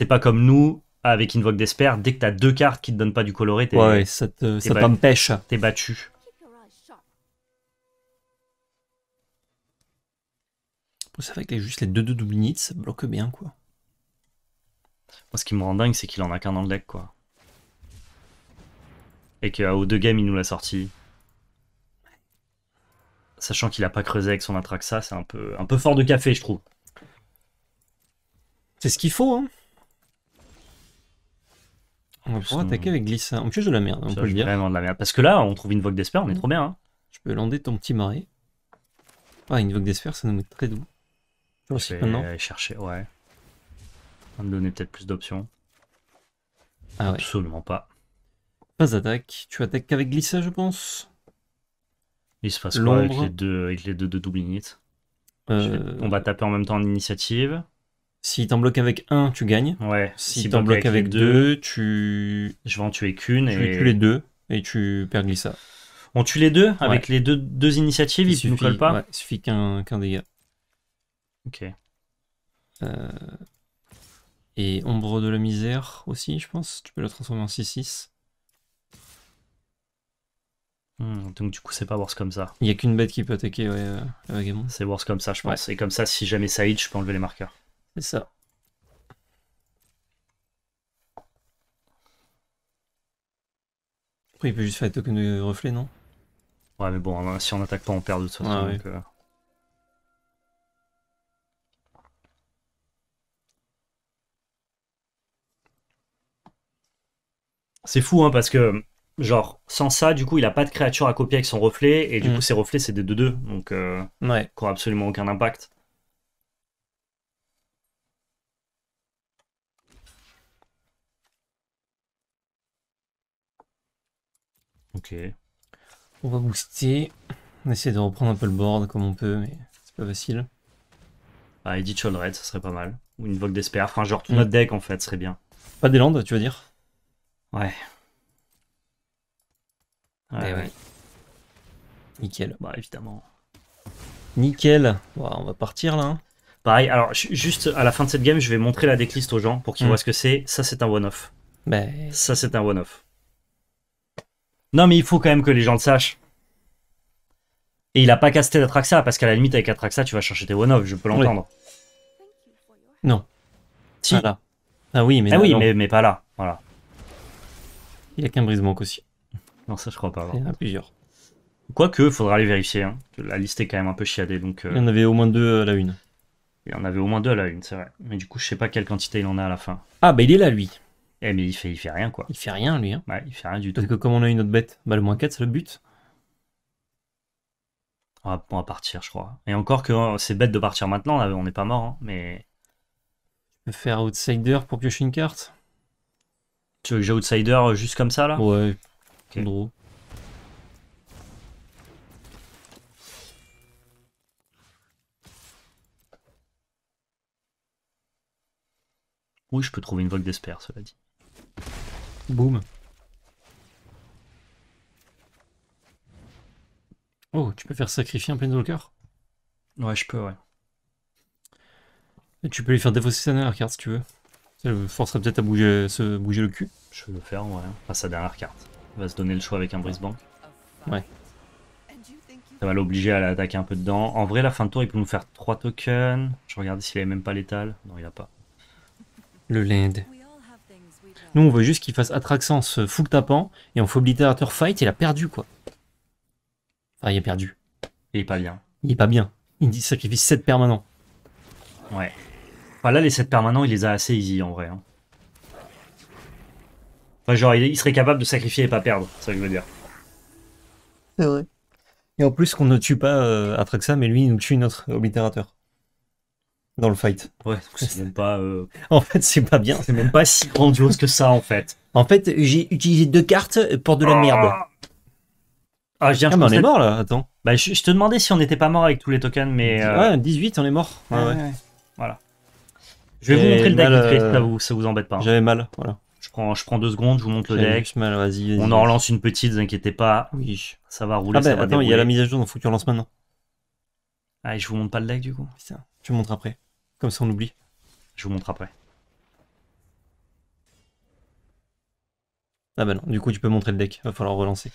A: C'est pas comme nous, avec Invoke d'Esper, dès que t'as deux cartes qui te donnent pas du coloré, t'es. Ouais, ça t'empêche. t'es battu. Ça fait que juste les deux 2 double ça bloque bien, quoi. Moi, ce qui me rend dingue, c'est qu'il en a qu'un dans le deck, quoi. Et qu'au deux game, il nous l'a sorti. Sachant qu'il a pas creusé avec son Atraxa, c'est un peu, un peu fort de café, je trouve. C'est ce qu'il faut, hein.
B: On va pouvoir attaquer
A: avec glissa. Hein. On pioche de la merde, hein, on peut le dire. Vraiment de la merde. Parce que là, on trouve une Vogue d'Esper, on est mm. trop bien. Hein. Je peux lander ton petit marais. Ah, une Vogue ça nous met très doux. Je vais chercher, ouais me donner peut-être plus d'options. Ah Absolument pas. Pas attaque. Tu attaques qu'avec Glissa, je pense. Il se passe quoi avec les deux, avec les deux de double euh, On va taper en même temps en initiative. Si t'en bloques avec un, tu gagnes. Ouais. Si, t'en bloques avec, deux, tu. Je vais en tuer qu'une et. Tu tues les deux et tu perds Glissa. On tue les deux avec les deux, deux initiatives, il, ne nous colle pas. il suffit qu'un dégât. Ok. Euh... Et Ombre de la Misère aussi, je pense. Tu peux la transformer en 6-6. Hmm, donc du coup c'est pas worse comme ça. Il n'y a qu'une bête qui peut attaquer ouais, euh, C'est worse comme ça je pense. C'est Et comme ça si jamais ça hit je peux enlever les marqueurs. C'est ça. Après il peut juste faire le token de reflet non Ouais mais bon si on attaque pas on perd de toute façon. Ah euh, C'est fou, hein, parce que, genre, sans ça, du coup, il a pas de créature à copier avec son reflet, et du mm. coup, ses reflets, c'est des 2-2, donc euh, ouais. qui absolument aucun impact. Ok. On va booster. On essaie de reprendre un peu le board comme on peut, mais c'est pas facile. Ah, Edith red ça serait pas mal. Ou une Vogue d'Esper. Enfin, genre tout mm. notre deck en fait serait bien. Pas des landes, tu veux dire Ouais. Eh ouais, ouais. Nickel, bah évidemment. Nickel. on va partir là. Hein. Pareil, alors juste à la fin de cette game, je vais montrer la décliste aux gens pour qu'ils hmm. voient ce que c'est. Ça, c'est un one-off. Mais... Ben. Ça, c'est un one-off. Non, mais il faut quand même que les gens le sachent. Et il a pas casté d'Atraxa, parce qu'à la limite, avec Atraxa, tu vas chercher tes one-off, je peux l'entendre. Non. Si. Ah, ah oui, mais, ah oui, mais, mais pas là. Voilà. Il n'y a qu'un brise aussi. Non, ça je crois pas. Il y en a plusieurs. Quoique, faudra aller vérifier. Hein, la liste est quand même un peu chiadée. Donc, euh, Il y en avait au moins deux euh, à la une. Il y en avait au moins deux à la une, c'est vrai. Mais du coup, je sais pas quelle quantité il en a à la fin. Ah, bah il est là, lui. Eh, mais il fait, il fait rien, quoi. Il fait rien, lui. Hein. il fait rien du tout. que comme on a une autre bête, bah le moins 4, c'est le but. On va, partir, je crois. Et encore que oh, c'est bête de partir maintenant, on n'est pas mort, hein, mais. peux faire outsider pour piocher une carte tu veux que j'ai outsider euh, juste comme ça là Ouais. Okay. Drôle. Oui, je peux trouver une vague d'espère, cela dit. Boum. Oh, tu peux faire sacrifier un Planeswalker Ouais, je peux, ouais. tu peux lui faire défausser sa dernière carte si tu veux. Ça forcerait peut-être à bouger, se bouger le cul. Je vais le faire, ouais. à sa dernière carte. Il va se donner le choix avec un brise Ouais. Ça va l'obliger à l'attaquer un peu dedans. En vrai, la fin de tour, il peut nous faire 3 tokens. Je regarde s'il avait même pas l'étal. Non, il a pas. Le land. Nous, on veut juste qu'il fasse ce euh, full tapant et on fait obliterateur Fight. Il a perdu, quoi. Enfin, il a perdu. Il est pas bien. Il est pas bien. Il dit sacrifice 7 permanents. Ouais. Enfin, là, les 7 permanents, il les a assez easy en vrai. Hein. Enfin, genre, il, serait capable de sacrifier et pas perdre, c'est ça que je veux dire. C'est vrai. Et en plus, qu'on ne tue pas Atraxa, euh, mais lui, il nous tue notre oblitérateur. Dans le fight. Ouais, c'est même pas. Euh, en fait, c'est pas bien. C'est même pas si grandiose que ça, en fait. En fait, j'ai utilisé deux cartes pour de la merde. Ah, je viens, ah, mais on est mort là, attends. Bah, je, te demandais si on n'était pas mort avec tous les tokens, mais. Ouais, 18, euh, on est mort. ouais. ouais. Voilà.
B: Je vais vous montrer le deck, euh, ça vous, vous embête pas. Hein. J'avais mal,
A: voilà. Je prends, deux secondes, je vous montre le deck. On en relance une petite, ne vous inquiétez pas. Oui. Ça va rouler, Ah ben, attends, il y a la mise à jour, donc faut que tu relances maintenant. Ah, je vous montre pas le deck du coup. tu montres après. Comme ça on oublie. Je vous montre après. Ah bah non, du coup tu peux montrer le deck, va falloir relancer.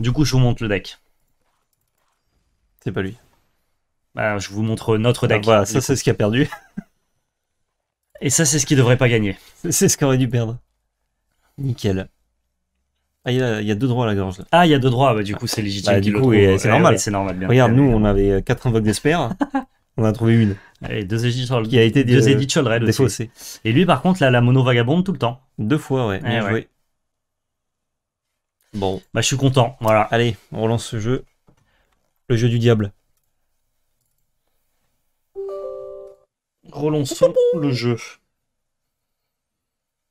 A: Du coup, je vous montre le deck. C'est pas lui. Bah je vous montre notre ah, deck. voilà, ça c'est ce qui a perdu. Et ça, c'est ce qu'il devrait pas gagner. C'est ce qu'il aurait dû perdre. Nickel. Ah, il y, a, deux droits à la gorge. Ah, il y a deux droits, bah, du coup, c'est légitime. Bah, du coup, eh c'est normal. c'est normal Regarde, nous, on avait euh, quatre invoques d'espère. on a trouvé une. Allez, deux Edith Qui a été deux, éditions. Et lui, par contre, là, la mono vagabonde tout le temps. Deux fois, ouais. Eh bien joué. Bon. Bah, je suis content. Voilà. Allez, on relance ce jeu. Le jeu du diable. relançons le jeu.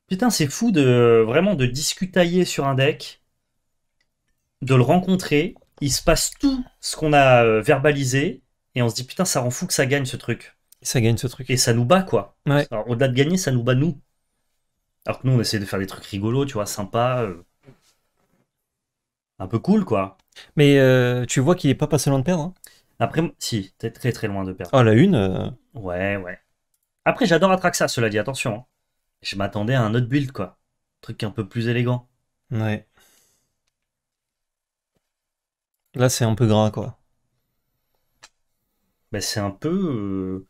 A: Putain, c'est fou de vraiment de discutailler sur un deck, de le rencontrer. Il se passe tout ce qu'on a euh, verbalisé et on se dit putain, ça rend fou que ça gagne ce truc. Ça gagne ce truc. Et ça nous bat quoi. Au-delà de gagner, ça nous bat nous. Alors que nous, on essaie de faire des trucs rigolos, tu vois, sympas. Euh, un peu cool quoi. Mais euh, tu vois qu'il est pas passé loin de perdre. Hein. Après, si, t'es très très loin de perdre. Oh, la une Ouais, ouais. Après, j'adore Atraxa, cela dit, attention. Hein. Je m'attendais à un autre build, quoi. Truc un peu plus élégant. Ouais. Là, c'est un peu gras, quoi. Ben, c'est un peu. Euh,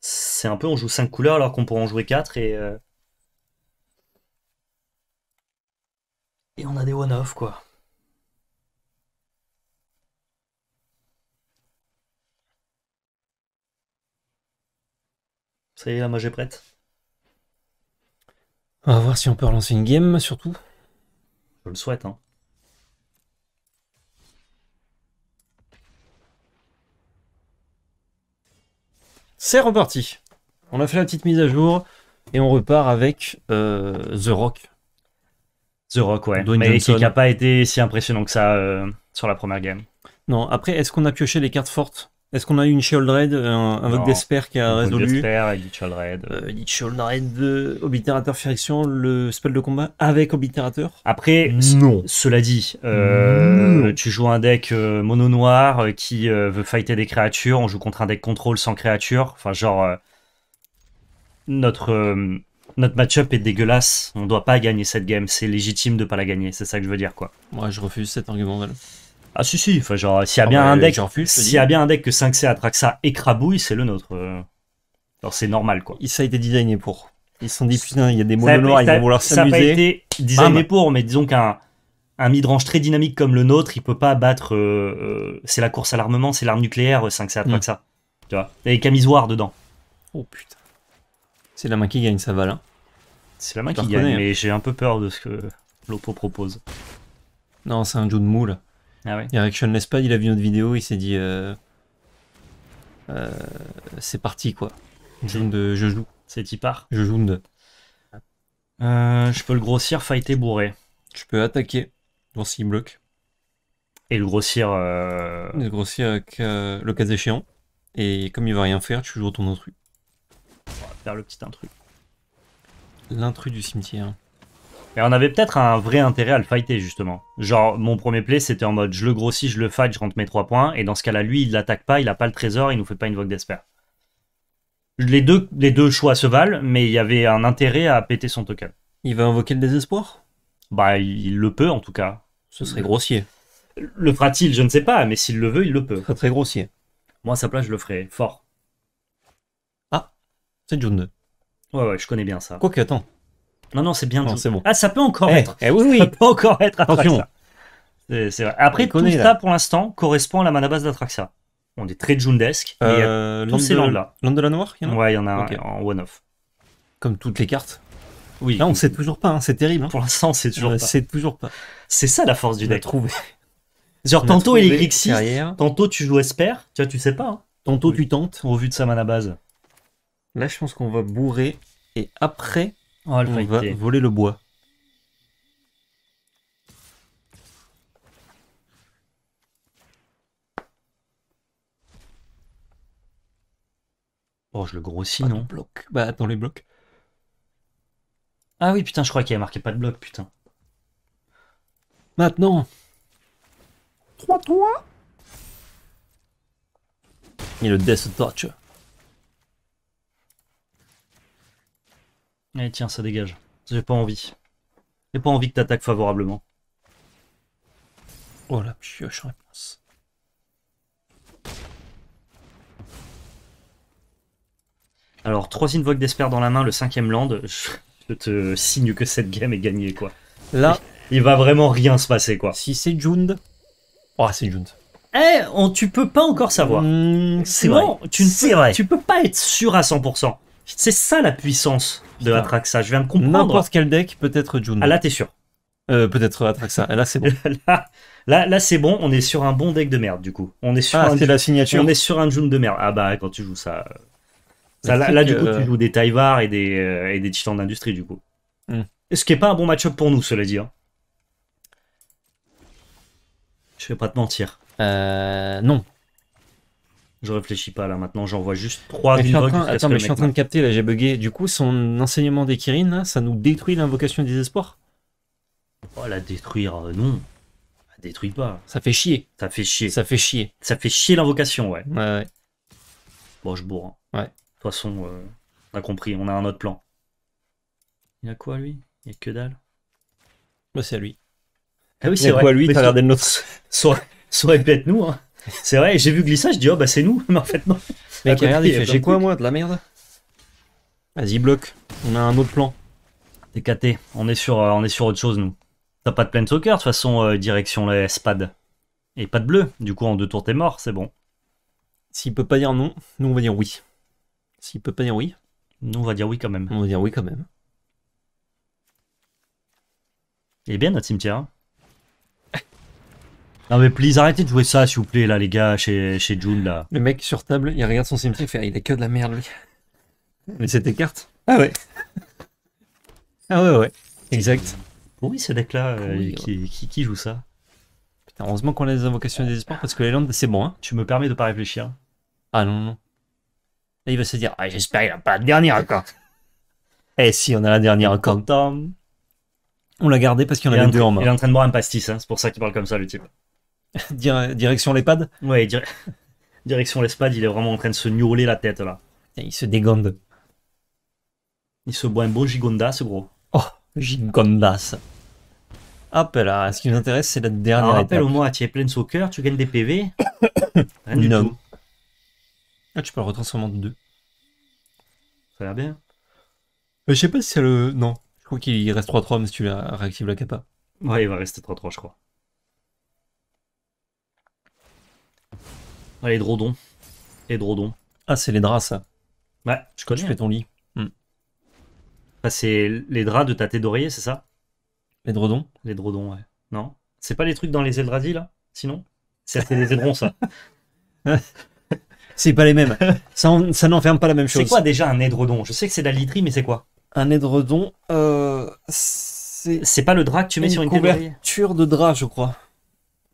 A: c'est un peu, on joue 5 couleurs alors qu'on pourrait en jouer 4 et. Euh, et on a des one-off, quoi. Ça la prête. On va voir si on peut relancer une game, surtout. Je le souhaite, hein. C'est reparti. On a fait la petite mise à jour et on repart avec euh, The Rock. The Rock, ouais. Mais qui n'a pas été si impressionnant que ça euh, sur la première game. Non, après, est-ce qu'on a pioché les cartes fortes est-ce qu'on a eu une Shield Red, euh, un, Vogue d'Espère d'Esper qui a résolu Vogue Shield Red. Euh, euh Obliterateur le spell de combat avec Obliterateur Après, non. cela dit, euh, tu joues un deck mono noir qui veut fighter des créatures, on joue contre un deck contrôle sans créature, enfin genre, notre, notre match-up est dégueulasse, on doit pas gagner cette game, c'est légitime de ne pas la gagner, c'est ça que je veux dire quoi. Moi je refuse cet argument Val. Ah si si, enfin genre s'il y a ah bien bah, un deck, a bien un deck que 5C Atraxa écrabouille, c'est le nôtre. Euh. Alors c'est normal quoi. Ça a été designé pour. Ils sont dit putain, hein, il y a des ils vont vouloir s'amuser. Ça a été designé pour, mais disons qu'un un midrange très dynamique comme le nôtre, il peut pas battre. Euh, euh, c'est la course à l'armement, c'est l'arme nucléaire, 5C Atraxa. Il hmm. Tu vois, avec camisoire dedans. Oh putain. C'est la main qui gagne, ça va là. Hein. C'est la main qui gagne, hein. mais j'ai un peu peur de ce que Lopo propose. Non, c'est un jeu de moule. Ah ouais. Il a il a vu notre vidéo, il s'est dit euh, euh, c'est parti quoi. De, je joue. C'est qui part. Je joue. De... Euh, je peux le grossir, Fight et bourré. je peux attaquer dans s'il bloque. Et le grossir. Le grossir avec, le cas échéant. Et comme il va rien faire, tu joues ton intrus. On va faire le petit intrus. L'intrus du cimetière. Mais on avait peut-être un vrai intérêt à le fighter, justement. Genre, mon premier play, c'était en mode je le grossis, je le fight, je rentre mes 3 points. Et dans ce cas-là, lui, il l'attaque pas, il a pas le trésor, il nous fait pas une Vogue d'Espère. Les deux, deux choix se valent, mais il y avait un intérêt à péter son token. Il va invoquer le désespoir Bah, il, le peut en tout cas. Ce serait grossier. Le fera-t-il Je ne sais pas, mais s'il le veut, il le peut. serait très grossier. Moi, à sa place, je le ferais fort. Ah, c'est John 2. Ouais, ouais, je connais bien ça. Quoi attends. Non, non, c'est bien. c'est bon. Ah, ça peut encore eh, être. Eh oui, oui. Ça peut encore être attention C'est vrai. Après, tout ça, pour l'instant, correspond à la mana base d'Atraxa. On est très Jundesque. Euh, là de la Noire Ouais, il y en a un en one-off. Comme toutes les cartes Oui. Là, on sait toujours pas, hein, c'est terrible. Hein. Pour l'instant, c'est toujours, euh, c'est toujours pas. C'est ça la force du deck. trouvé. Genre, tantôt il est tantôt tu joues Esper, tu vois, tu sais pas. Hein. Tantôt tu tentes, au vu de sa mana base. Là, je pense qu'on va bourrer et après, on va voler le bois. Oh, je le grossis, non bloc. Bah, attends, les blocs. Ah oui, putain, je crois qu'il y avait marqué pas de bloc, putain. Maintenant Trois toi Et le Death Torture. Eh tiens, ça dégage. J'ai pas envie. J'ai pas envie que t'attaques favorablement. Oh la pioche réponse. Alors, trois invoques d'espère dans la main, le cinquième land, je te signe que cette game est gagnée, quoi. Là... Il, va vraiment rien se passer, quoi. Si c'est Jund... Oh, c'est Jund. Eh, on, tu peux pas encore savoir. Hmm, c'est vrai. Tu, ne, vrai. tu peux pas être sûr à 100%. C'est ça la puissance de Atraxa. Je viens de comprendre. N'importe quel deck peut être June. Ah là, t'es sûr. Euh, peut-être euh, Atraxa. Ah, là, c'est bon. là, c'est bon. On est sur un bon deck de merde, du coup. On est sur ah, un... c'est la signature. On est sur un June de merde. Ah bah, quand tu joues ça. Euh, ça là, du coup, tu joues des Taivars et des, et des Titans d'industrie, du coup. Hmm. Ce qui est pas un bon matchup pour nous, cela dit. Hein. Je vais pas te mentir. non. Je réfléchis pas là maintenant, j'envoie juste trois Attends, mais je suis en train de capter là, j'ai bugué. Du coup, son enseignement des Kirin, ça nous détruit l'invocation des espoirs Oh, la détruire, euh, non. La détruit pas. Ça fait chier. Ça fait chier. Ça fait chier. Ça fait chier l'invocation, ouais. ouais. Ouais, Bon, je bourre. Hein. Ouais. De toute façon, euh, on a compris, on a un autre plan. Il a quoi lui Il a que dalle. Bah, c'est à lui. Ah oui, c'est quoi lui T'as regardé le nôtre. soit. nous, hein. C'est vrai, j'ai vu glissage, je dis, oh bah c'est nous, mais en fait non. Mais regarde, il bah, j'ai quoi moi De la merde Vas-y, bloque. On a un autre plan. T'es caté. On est sur, euh, on est sur autre chose, nous. T'as pas de plein soccer, de toute façon, euh, direction les spades. Et pas de bleu. Du coup, en deux tours, t'es mort, c'est bon. S'il peut pas dire non, nous on va dire oui. S'il peut pas dire oui. Nous on va dire oui quand même. On va dire oui quand même. Et bien notre cimetière. Hein. Non mais please, arrêtez de jouer ça, s'il vous plaît, là, les gars, chez, chez June, là. Le mec sur table, il regarde son cimetière, il fait, il est que de la merde, lui. Mais c'était cartes. Ah ouais. ah ouais, ouais. Exact. Oui, ce deck-là, euh, qui, joue ça Putain, heureusement qu'on a des invocations et des espoirs, parce que les landes, c'est bon, hein. Tu me permets de pas réfléchir. Ah non, non. Là, il va se dire, ah, j'espère qu'il n'a pas la dernière encore. eh si, on a la dernière encore. On l'a gardé parce qu'il y en avait deux en main. Il est en train de boire un pastis, hein. c'est pour ça qu'il parle comme ça, le type. direction l'EHPAD Ouais, direction l'EHPAD, il est vraiment en train de se nouer la tête là. Il se dégonde. Il se boit un beau gigondas, gros. Oh, gigondas. Hop là, ce qui nous intéresse, c'est la dernière rappelle ah, étape. rappelle tu es plein de soccer, tu gagnes des PV Rien du tout. Ah, tu peux le retransformer en deux. Ça a l'air bien. Mais euh, je sais pas si c'est le... Non, je crois qu'il reste 3-3, mais si tu la... réactives la capa. Ouais, il va rester 3-3, je crois. Ah, les drodons. Les Ah, c'est les draps, ça. Ouais, je connais. Je fais hein. ton lit. Hmm. Ah, c'est les draps de ta tête d'oreiller, c'est ça Les drodons Les drodons, ouais. Non C'est pas les trucs dans les Eldrazi, là Sinon C'est des édrons, ça. c'est pas les mêmes. Ça, n'enferme pas la même chose. C'est quoi déjà un édredon Je sais que c'est de la literie, mais c'est quoi Un édredon, euh, c'est. C'est pas le drap que tu mets sur une couverture de drap, je crois.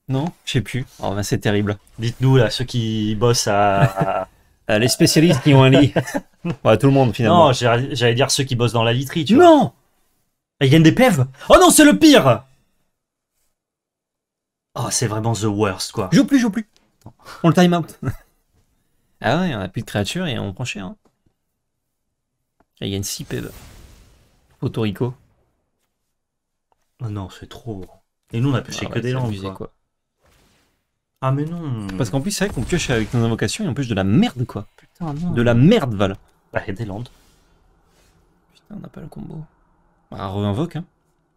A: Non Je sais plus. Oh, ben, c'est terrible. Dites-nous, là, ceux qui bossent à. Euh, les spécialistes qui ont un lit. tout le monde finalement. non, j'allais dire ceux qui bossent dans la literie, tu vois. non Ils gagnent des PEV Oh non, c'est le pire Oh, c'est vraiment the worst, quoi. Joue plus, joue plus. On le time out. ah ouais, on a plus de créatures et on prend cher. Hein. Il une 6 Pev. Autorico. Oh non, c'est trop. Et nous, on a pêché ah que des langues, quoi. Ah mais non Parce qu'en plus, c'est vrai qu'on pioche avec nos invocations et en plus de la merde, quoi. Putain, non. De la merde, Val. Bah, et des landes. Putain, on n'a pas le combo. Bah, re-invoque, hein.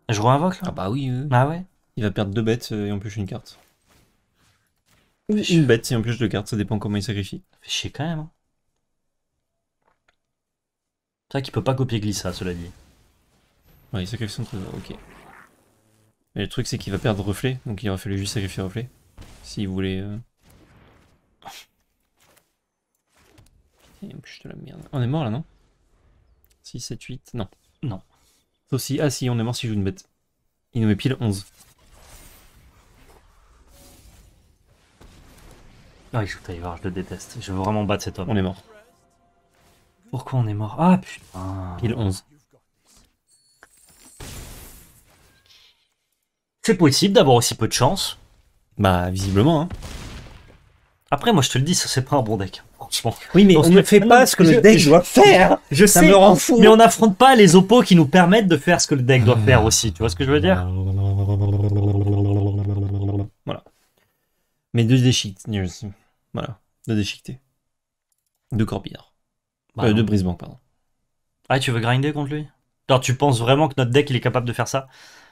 A: Je re-invoque, là Ah bah oui, oui, Ah ouais Il va perdre deux bêtes euh, et on pioche une carte. Une bête et on plus deux cartes, ça dépend comment il sacrifie. Ça chier quand même. Hein. C'est vrai qu'il peut pas copier Glissa, cela dit. Ouais, il sacrifie son trésor, ok. Mais le truc, c'est qu'il va perdre reflet, donc il aurait fallu juste sacrifier reflet. Si vous voulez. Euh. te la On est mort là, non 6, 7, 8. Non. Non. Sauf si. Ah si, on est mort si je joue une bête. Il nous met pile 11. Ah, il joue Taïvar, je le déteste. Je veux vraiment battre cet homme. On est mort. Pourquoi on est mort Ah putain Pile 11. C'est possible d'avoir aussi peu de chance bah, visiblement. Hein. Après, moi, je te le dis, ça, c'est pas un bon deck. Franchement. Oui, mais on, ne fait pas ce que le deck doit faire. Hein. Je ça me rend fou. Mais on n'affronte pas les oppos qui nous permettent de faire ce que le deck doit faire aussi. Tu vois ce que je veux dire Voilà. Mais deux déchiquetés. Voilà. Deux déchiquetés. Deux corbillards. De bah euh, pardon. Ah, tu veux grinder contre lui Alors, tu penses vraiment que notre deck, il est capable de faire ça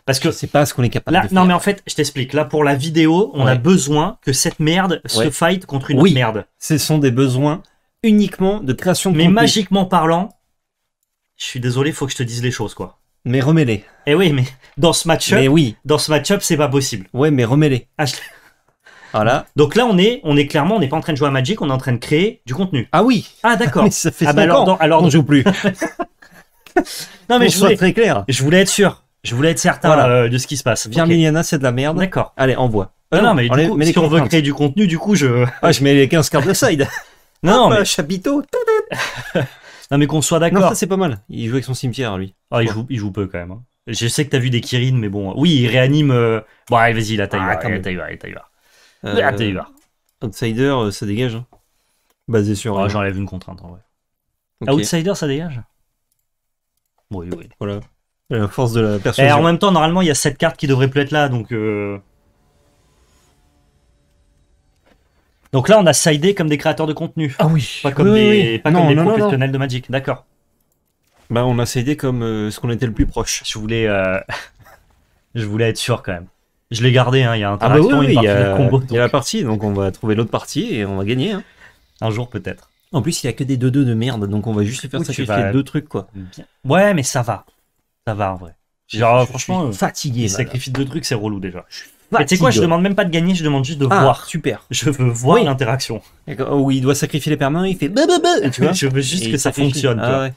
A: parce que c'est pas ce qu'on est capable de faire. Non, mais en fait, je t'explique. Là, pour la vidéo, on a besoin que cette merde se fight contre une oui, autre merde. Ce sont des besoins uniquement de création de Mais magiquement parlant, je suis désolé, faut que je te dise les choses, quoi. Mais remets-les. Eh oui, mais dans ce match-up, oui. dans ce match c'est pas possible. Ouais, mais remets-les. Ah, voilà. Donc là, on est, on est clairement, on n'est pas en train de jouer à Magic, on est en train de créer du contenu. Ah oui. Ah d'accord. Ah, ça fait ah, bah, alors, alors, on joue plus. non mais je voulais, très clair. Je voulais être sûr. Je voulais être certain euh, de ce qui se passe. bien Liliana c'est de la merde. D'accord. Allez, envoie. non, euh, mais, du coup, si on veut créer du contenu, du coup, je. je mets les 15 cartes de side. non, mais... chapiteau. non, mais qu'on soit d'accord. Non, ça, c'est pas mal. Il joue avec son cimetière, lui. Ah, il joue, il joue peu quand même. Hein. Je sais que t'as vu des Kirin, mais bon. Oui, il réanime. Euh, bon, allez, vas-y, la t'as la eu. Ah, la Outsider, ça dégage. Hein. Basé sur. Ah, J'enlève une contrainte en vrai. Outsider, ça dégage Oui, oui. Voilà. Euh, force de la personne Et en même temps, normalement, il y a cette carte qui devrait plus être là, donc. Euh. Donc là, on a sidé comme des créateurs de contenu. Ah oui. Pas comme des, professionnels de Magic, d'accord. Bah, on a sidé comme euh, ce qu'on était le plus proche. Je voulais, je voulais être sûr quand même. Je l'ai gardé, hein. il y a un ah bah oui, il y, Il y, a la partie, donc on va trouver l'autre partie et on va gagner. Hein. Un jour peut-être. En plus, il y a que des 2-2 de merde, donc on va juste faire oui, sacrifier vas... deux trucs quoi. Ouais, mais ça va ça va en vrai. Genre, franchement, euh, fatigué. Les de trucs, c'est relou déjà. Mais tu sais quoi, je demande même pas de gagner, je demande juste de ah, voir. Super. Je veux voir oui. l'interaction. Où il doit sacrifier les permanents, il fait tu vois Je veux juste que ça fonctionne. Ah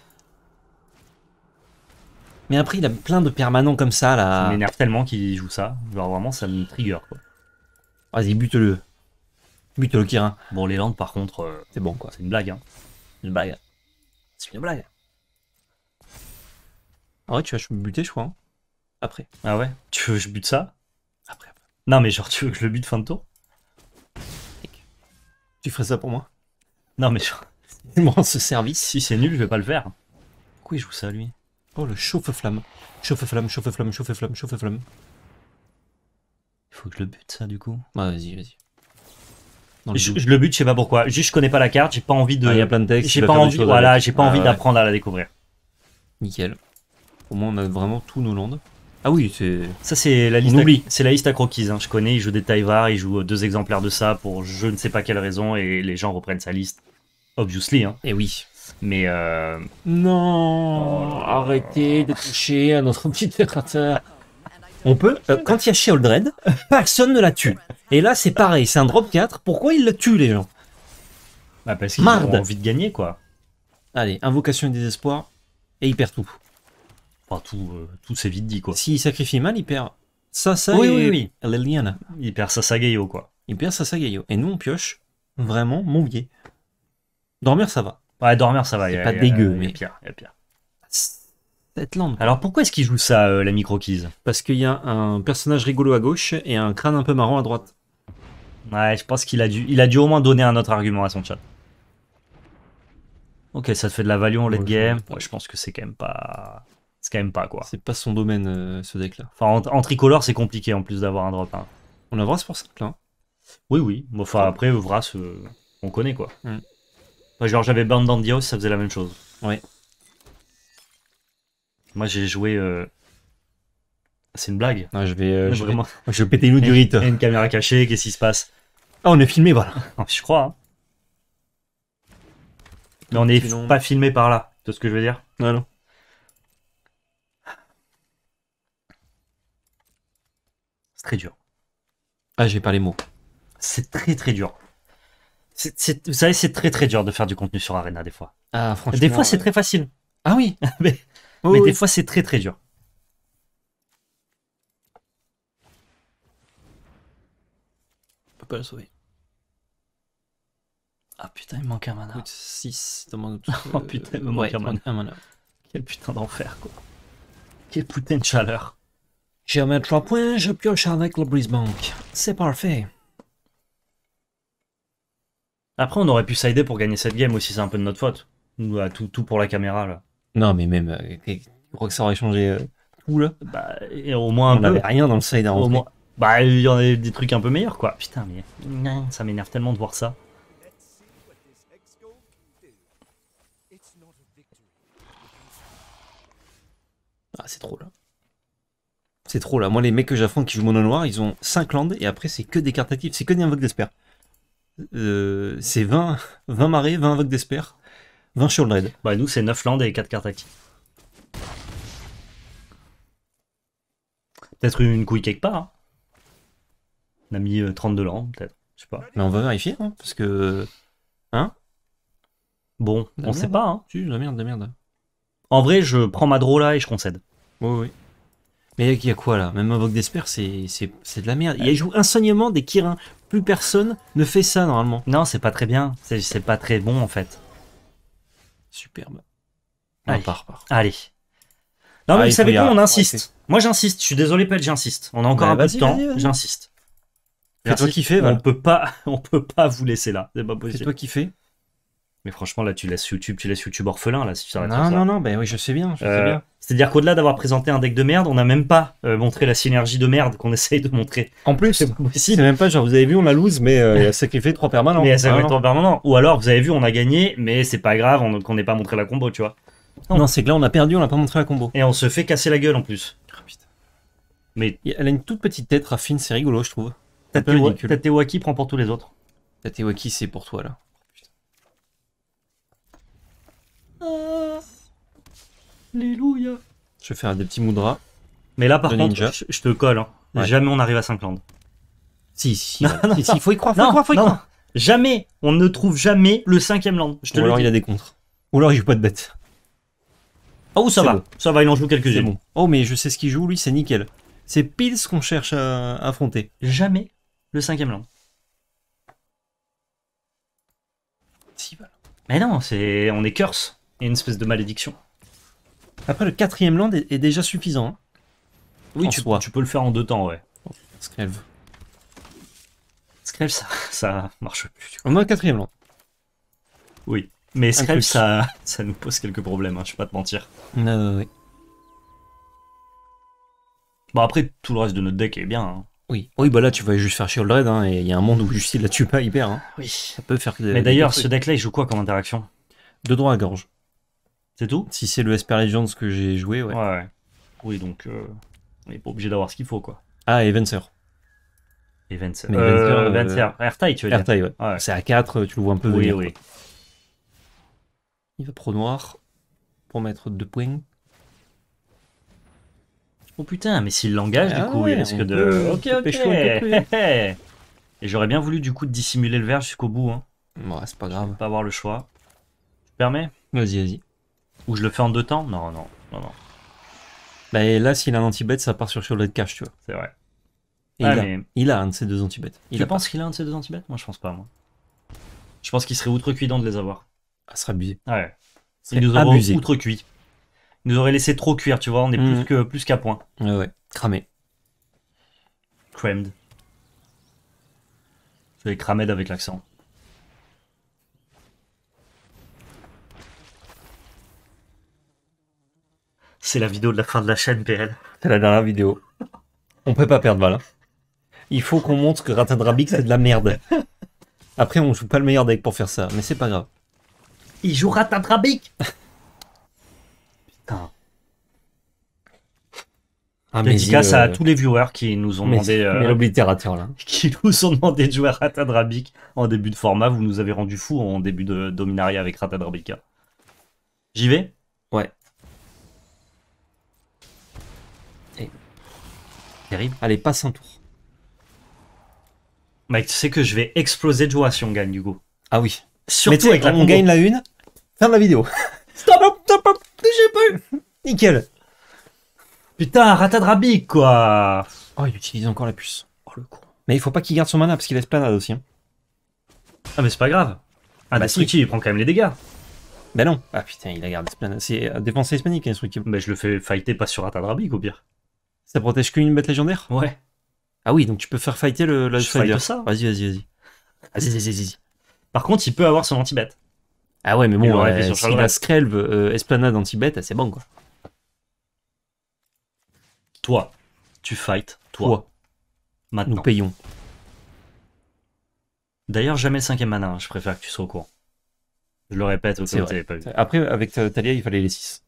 A: Mais après, il a plein de permanents comme ça là. Ça m'énerve tellement qu'il joue ça. Genre, vraiment, ça me trigger Vas-y, bute-le. Bute le Kirin. Bon, les Landes, par contre. Euh, c'est bon quoi. C'est une blague, hein. Une blague. C'est une blague. Ah vrai, tu vas me buter, je crois. Hein. Après. Ah ouais Tu veux que je bute ça après, Non, mais genre, tu veux que je le bute fin de tour Tu ferais ça pour moi Non, mais genre. Moi, ce service. Si c'est nul, je vais pas le faire. Pourquoi il joue ça, lui Oh, le chauffe-flamme. Chauffe-flamme, chauffe-flamme, chauffe-flamme, chauffe-flamme. Il faut que je le bute, ça, du coup. Bah vas-y, vas-y. Je, le bute, je sais pas pourquoi. Juste, je connais pas la carte, j'ai pas envie de. Il ah, y a plein de textes. J'ai pas envie, voilà, j'ai pas ah, envie d'apprendre à la découvrir. Nickel. Au moins, on a vraiment tous nos landes. Ah oui, c'est. Ça, c'est la liste. On C'est la liste à croquis. Hein. Je connais, il joue des Taivar, il joue euh, deux exemplaires de ça pour je ne sais pas quelle raison et les gens reprennent sa liste. Obviously. Hein. Et eh oui. Mais. Euh, non oh, Arrêtez de toucher à notre petit détracteur. On peut. Euh, quand il y a Dread, personne ne la tue. Et là, c'est pareil, c'est un drop 4. Pourquoi il la tue, les gens Bah, parce qu'ils ont envie de gagner, quoi. Allez, invocation et désespoir. Et il perd tout tout, euh, tout c'est vite dit, quoi. S'il sacrifie mal, il perd ça. oui, oui, oui. Liliana. Il perd Sasagayo, quoi. Il perd Sasagayo. Et nous, on pioche vraiment vieux Dormir, ça va. Ouais, dormir, ça va. C'est pas a, dégueu, mais. Y a pire, Alors pourquoi est-ce qu'il joue ça, la euh, la microquise Parce qu'il y a un personnage rigolo à gauche et un crâne un peu marrant à droite. Ouais, je pense qu'il a dû, il a dû au moins donner un autre argument à son chat. Ok, ça te fait de la value en late game. Moi, je pense que c'est quand même pas même pas quoi. C'est pas son domaine euh, ce deck là. en, tricolore, c'est compliqué en plus d'avoir un drop. On a Vras pour ça. là. Hein. Oui, oui. Bon, enfin, après, Vras, ce euh, on connaît quoi. Mm. genre, j'avais band Down ça faisait la même chose. Ouais. Moi, j'ai joué. Euh, c'est une blague. je vais. vraiment... je vais péter nous du rite. une caméra cachée, qu'est-ce qui se passe Ah, on est filmé, voilà. je crois. Hein. Mais on n'est pas filmé par là. Tu ce que je veux dire Non, non. très dur. Ah, j'ai pas les mots. C'est très très dur. C'est, vous savez, c'est très très dur de faire du contenu sur Arena des fois. Ah, franchement. Des fois, c'est très facile. Ah oui. mais, mais des fois, c'est très très dur. On peut pas le sauver. Ah putain, il manque un mana. 6, Oh putain, il me euh, manque un, mana. un mana. Quel putain d'enfer, quoi. Quelle putain de chaleur. Je mets 3 points, je pioche avec le brise-bank. C'est parfait. Après, on aurait pu s'aider pour gagner cette game aussi, c'est un peu de notre faute. tout, tout pour la caméra, là. Non, mais même, Je euh, crois que ça aurait changé euh, tout, là Bah, au moins un On avait rien dans le side en moins... Bah, il y en avait des trucs un peu meilleurs, quoi. Putain, mais mmh, ça m'énerve tellement de voir ça. Ah, c'est trop, là. C'est trop là. Moi, les mecs que j'affronte qui jouent mono noir, ils ont 5 landes et après, c'est que des cartes actives. C'est que des invoques d'esper. Euh, c'est 20, 20 marées, 20 invoques d'esper, 20 raid. Bah, nous, c'est 9 landes et 4 cartes actives. Peut-être une couille quelque part. Hein. On a mis 32 euh, landes, peut-être. Je sais pas. Mais on va vérifier, hein, parce que. Hein Bon, on sait pas. Hein. la merde, la merde. En vrai, je prends ma draw là et je concède. Oui, oui. Mais il y a quoi là Même un Vogue d'Esper, c'est de la merde. Il euh. joue insoignement des Kirins. Plus personne ne fait ça normalement. Non, c'est pas très bien. C'est pas très bon en fait. Superbe. On Allez. part, part. Allez. Non, mais ah, vous savez quoi, on insiste. Moi j'insiste, je suis désolé, Pelle, j'insiste. On a encore bah, un peu de temps, j'insiste. fais toi qui On peut pas, on peut pas vous laisser là. C'est pas possible. C'est toi qui fais. Mais franchement, là, tu laisses YouTube, tu laisses YouTube orphelin, là, si tu non, non, Non, non, ben oui, je sais euh, bien. C'est-à-dire qu'au-delà d'avoir présenté un deck de merde, on n'a même pas euh, montré la synergie de merde qu'on essaye de montrer. En plus, c'est même pas genre, vous avez vu, on a lose, mais ça sacrifié 3 permanents. Mais ah permanents. Ou alors, vous avez vu, on a gagné, mais c'est pas grave qu'on n'ait pas montré la combo, tu vois. Non, c'est que là, on a perdu, on n'a pas montré la combo. Et on se fait casser la gueule en plus. Ah, mais... Elle a une toute petite tête, Raffine, c'est rigolo, je trouve. Tatewaki prend pour tous les autres. Tatewaki, c'est pour toi, là. Alléluia. Je vais faire des petits moudras. Mais là, par contre, je, te colle. Hein. Jamais on arrive à 5 Si, si, non, si, faut y croire, faut Jamais, on ne trouve jamais le cinquième land. Je Ou alors il a des contres. Ou alors il joue pas de bête. Oh, ça va, ça va, il en joue quelques uns Oh, mais je sais ce qu'il joue, lui, c'est nickel. C'est pile ce qu'on cherche à affronter. Jamais le cinquième land. Si, Mais non, c'est on est curse et une espèce de malédiction. Après, le quatrième land est, déjà suffisant. Hein. Oui, tu, peux le faire en deux temps, ouais. Scribe, Scribe, ça, ça marche plus. On a un quatrième land. Oui. Mais Scribe, ça, ça nous pose quelques problèmes, hein, je vais pas te mentir. non, oui. Bon, après, tout le reste de notre deck est bien. Hein. oui. Oui, bah là, tu vas juste faire Shield Red, hein, et il y a un monde où juste il la tue pas, hyper. Hein. Oui. Ça peut faire Mais d'ailleurs, ce deck-là, il joue quoi comme interaction Deux droits à gorge. C'est tout Si c'est le Esper Legends que j'ai joué, ouais. ouais, ouais. Oui, donc euh, on n'est pas obligé d'avoir ce qu'il faut, quoi. Ah, Evenser. Evenser. Euh, euh, tu veux dire ouais. ouais. C'est à 4, tu le vois un peu oui, venir. Oui, Il va pro noir pour mettre deux points. Oh putain, mais s'il l'engage, du ah coup, il risque de... Peut, ok, ok. et j'aurais bien voulu, du coup, de dissimuler le vert jusqu'au bout. Hein. Ouais, c'est pas grave. Pas avoir le choix. Tu permets Vas-y, vas-y. Ou je le fais en deux temps Non, non, non, non. Bah, là, s'il a un anti-bet, ça part sur de cache tu vois. C'est vrai.
B: il,
A: a, un de ces deux anti-bets. Tu penses qu'il a un de ces deux anti Moi, je pense pas, moi. Je pense qu'il serait outrecuidant de les avoir. Ah, ce serait abusé. Ouais. Il nous aurait cuit Il nous aurait laissé trop cuire, tu vois. On est plus mhm. qu'à point. Ouais, ouais. Cramé. Cramed. Je vais cramé avec l'accent. C'est la vidéo de la fin de la chaîne, PL. C'est la dernière vidéo. On peut pas perdre, voilà. Il faut qu'on montre que Drabic c'est de la merde. Après, on joue pas le meilleur deck pour faire ça, mais c'est pas grave. Il joue Drabic. Putain. Ah, mais Dédicace euh, à tous les viewers qui nous ont demandé... euh, Qui nous ont demandé de jouer à en début de format. Vous nous avez rendu fous en début de Dominaria avec Ratadrabica. Hein. J'y vais Ouais. terrible. Allez, passe un tour. Mec, tu sais que je vais exploser de joie si on gagne, Hugo. Ah oui. Surtout Mais avec on gagne la une, fin de la vidéo. stop, stop, stop, j'ai pas Nickel. Putain, ratadrabic, quoi. Oh, il utilise encore la puce. Oh, le coup. Mais il faut pas qu'il garde son mana, parce qu'il laisse planade aussi. Hein. Ah, mais c'est pas grave. Ah bah, il prend quand même les dégâts. Bah non. Ah putain, il a gardé. C'est euh, dépenser hispanique, indestructible. mais je le fais fighter pas sur Ratadrabic, au pire. Ça protège qu'une bête légendaire Ouais. Ah oui, donc tu peux faire fighter le ça. Vas-y, vas-y, vas-y. Ah, vas-y, vas-y, vas-y. Par contre, il peut avoir son anti bête Ah ouais, mais bon, la euh, euh, Esplanade anti bête c'est bon quoi. Toi, tu fights, toi. Maintenant. Nous payons. D'ailleurs, jamais le cinquième mana, hein, je préfère que tu sois au courant. Je le répète, au Après, avec Talia, il fallait les six.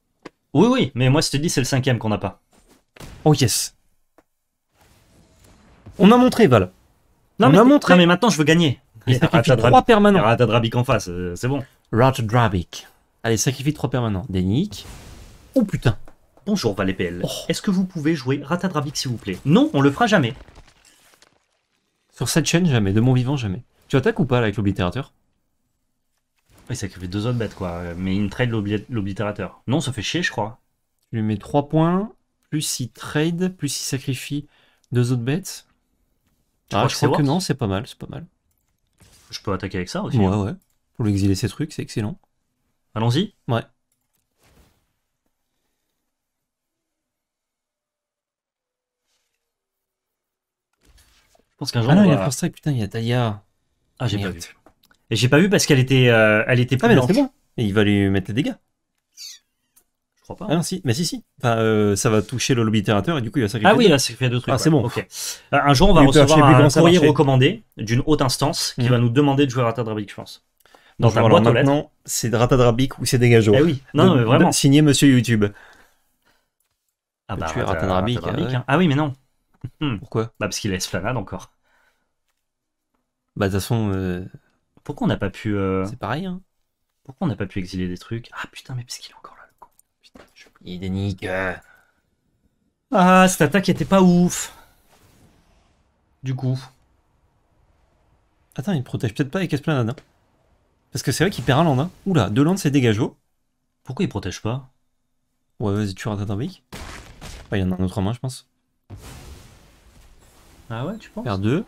A: Oui, oui, mais moi, je te dis, c'est le cinquième qu'on n'a pas. Oh yes. On a montré, Val.
B: Non, On mais, montré. Non, mais
A: maintenant, je veux gagner. Il sacrifie 3 permanents. Ratadrabic en face, euh, c'est bon. Ratadrabic. Allez, sacrifie 3 permanents. Dénic. Oh putain. Bonjour Valépel. Oh. Est-ce que vous pouvez jouer Ratadrabic s'il vous plaît Non, on le fera jamais. Sur cette chaîne, jamais. De mon vivant, jamais. Tu attaques ou pas avec l'oblitérateur Il sacrifie deux autres bêtes quoi. Mais il trade l'oblitérateur. Non, ça fait chier, je crois. Je lui mets 3 points plus il trade, plus il sacrifie deux autres bêtes. ah, ah je crois que non, c'est pas mal, c'est pas mal. Je peux attaquer avec ça aussi. Ouais, hein. ouais. Pour lui exiler trucs, c'est excellent. Allons-y Ouais. Je pense qu'un jour. Ah non, il y a First putain, il y a Daya. Ah, j'ai pas vu. Et j'ai pas vu parce qu'elle était, euh, elle était pas ah, mais il va lui mettre les dégâts crois pas. Ah non, si, mais si, si. Enfin, euh, ça va toucher le lobby littérateur et du coup, il va sacrifier. Ah oui, il va sacrifier deux trucs. Ah, c'est bon. Euh, un jour, on va recevoir un courrier recommandé d'une haute instance qui mhm. va nous demander de jouer à Ratadrabic, je pense. Dans Donc, ta boîte maintenant, c'est Ratadrabic ou c'est Dégageau. Ah eh oui, non, mais vraiment. signé Monsieur YouTube. Ah bah, Ratadrabic. es ah, hein. ah oui, mais non. Hmm. Pourquoi Bah, parce qu'il a Esplanade encore. Bah, de toute façon. Euh, pourquoi on n'a pas pu. C'est pareil, hein. Pourquoi on n'a pas pu exiler des trucs Ah putain, mais parce qu'il est encore. Il dénique. Hein. Ah, cette attaque était pas ouf. Du coup. Attends, il protège peut-être pas avec Esplanade. Hein. Parce que c'est vrai qu'il perd un land. Hein. Oula, deux landes, c'est dégageux. Pourquoi il protège pas Ouais, vas-y, tu rates un bic. il y en a un autre en main, je pense. Ah ouais, tu penses deux.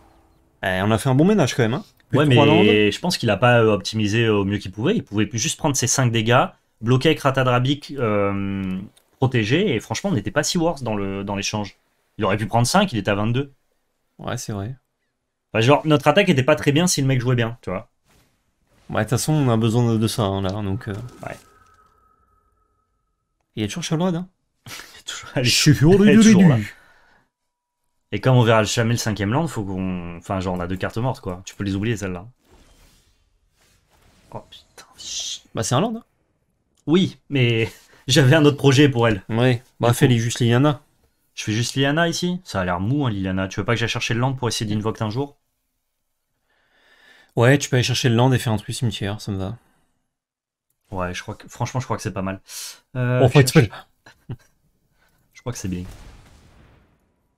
A: Eh, on a fait un bon ménage quand même. Hein. Ouais, mais je pense qu'il a pas euh, optimisé euh, au mieux qu'il pouvait. Il pouvait juste prendre ses 5 dégâts, bloqué avec Ratadrabic euh, protégé, et franchement, on n'était pas si worse dans l'échange. Dans il aurait pu prendre 5, il était à 22. Ouais, c'est vrai. genre, notre attaque était pas très bien si le mec jouait bien, tu vois. Ouais, de toute façon, on a besoin de, ça, hein, là, donc... Euh. Ouais. Il hein. est toujours Shalwad, hein Je suis toujours, Et comme on verra jamais le cinquième land, faut qu'on... Enfin, genre, on a deux cartes mortes, quoi. Tu peux les oublier, celles-là. Oh, putain. Bah, c'est un land, hein oui, mais j'avais un autre projet pour elle. Ouais, bah fais est juste Liliana. Je fais juste Liliana ici Ça a l'air mou, hein, Liliana. Tu veux pas que j'aille chercher le land pour essayer d'invoquer un jour Ouais, tu peux aller chercher le land et faire un truc cimetière, ça me va. Ouais, je crois que, franchement, je crois que c'est pas mal. Euh, fait oh, je, je... crois que c'est bien.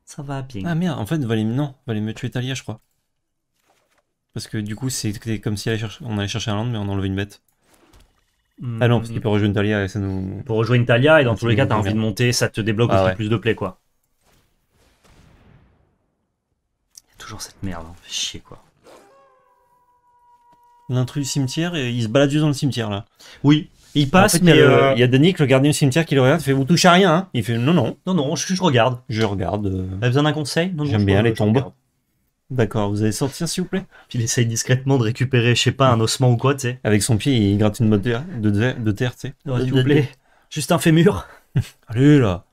A: Ça va bien. Ah merde, en fait, va les... non, va les me tuer Talia, je crois. Parce que du coup, c'est comme si on allait chercher un land, mais on enlevait une bête. Ah non, parce hmm. qu'il peut rejoindre Talia et ça nous. Pour rejoindre Talia, et dans tous les cas, t'as envie de monter, ça te débloque ah aussi plus de play, quoi. Il y a toujours cette merde, hein. fait chier, quoi. L'intrus du cimetière, et il se balade juste dans le cimetière, là. Oui. Il passe, mais. Il y, a, euh... le gardien du cimetière, qui le regarde, il fait Vous touchez à rien, hein. Il fait Non, non. Non, non, je, regarde. Je regarde. Euh. besoin d'un conseil J'aime bien les tombes. D'accord, vous allez sortir s'il vous plaît Puis il essaye discrètement de récupérer, je sais pas, un ossement ou quoi, tu sais. Avec son pied, il gratte une motte de, terre, tu sais. S'il vous plaît, juste un fémur. Allez là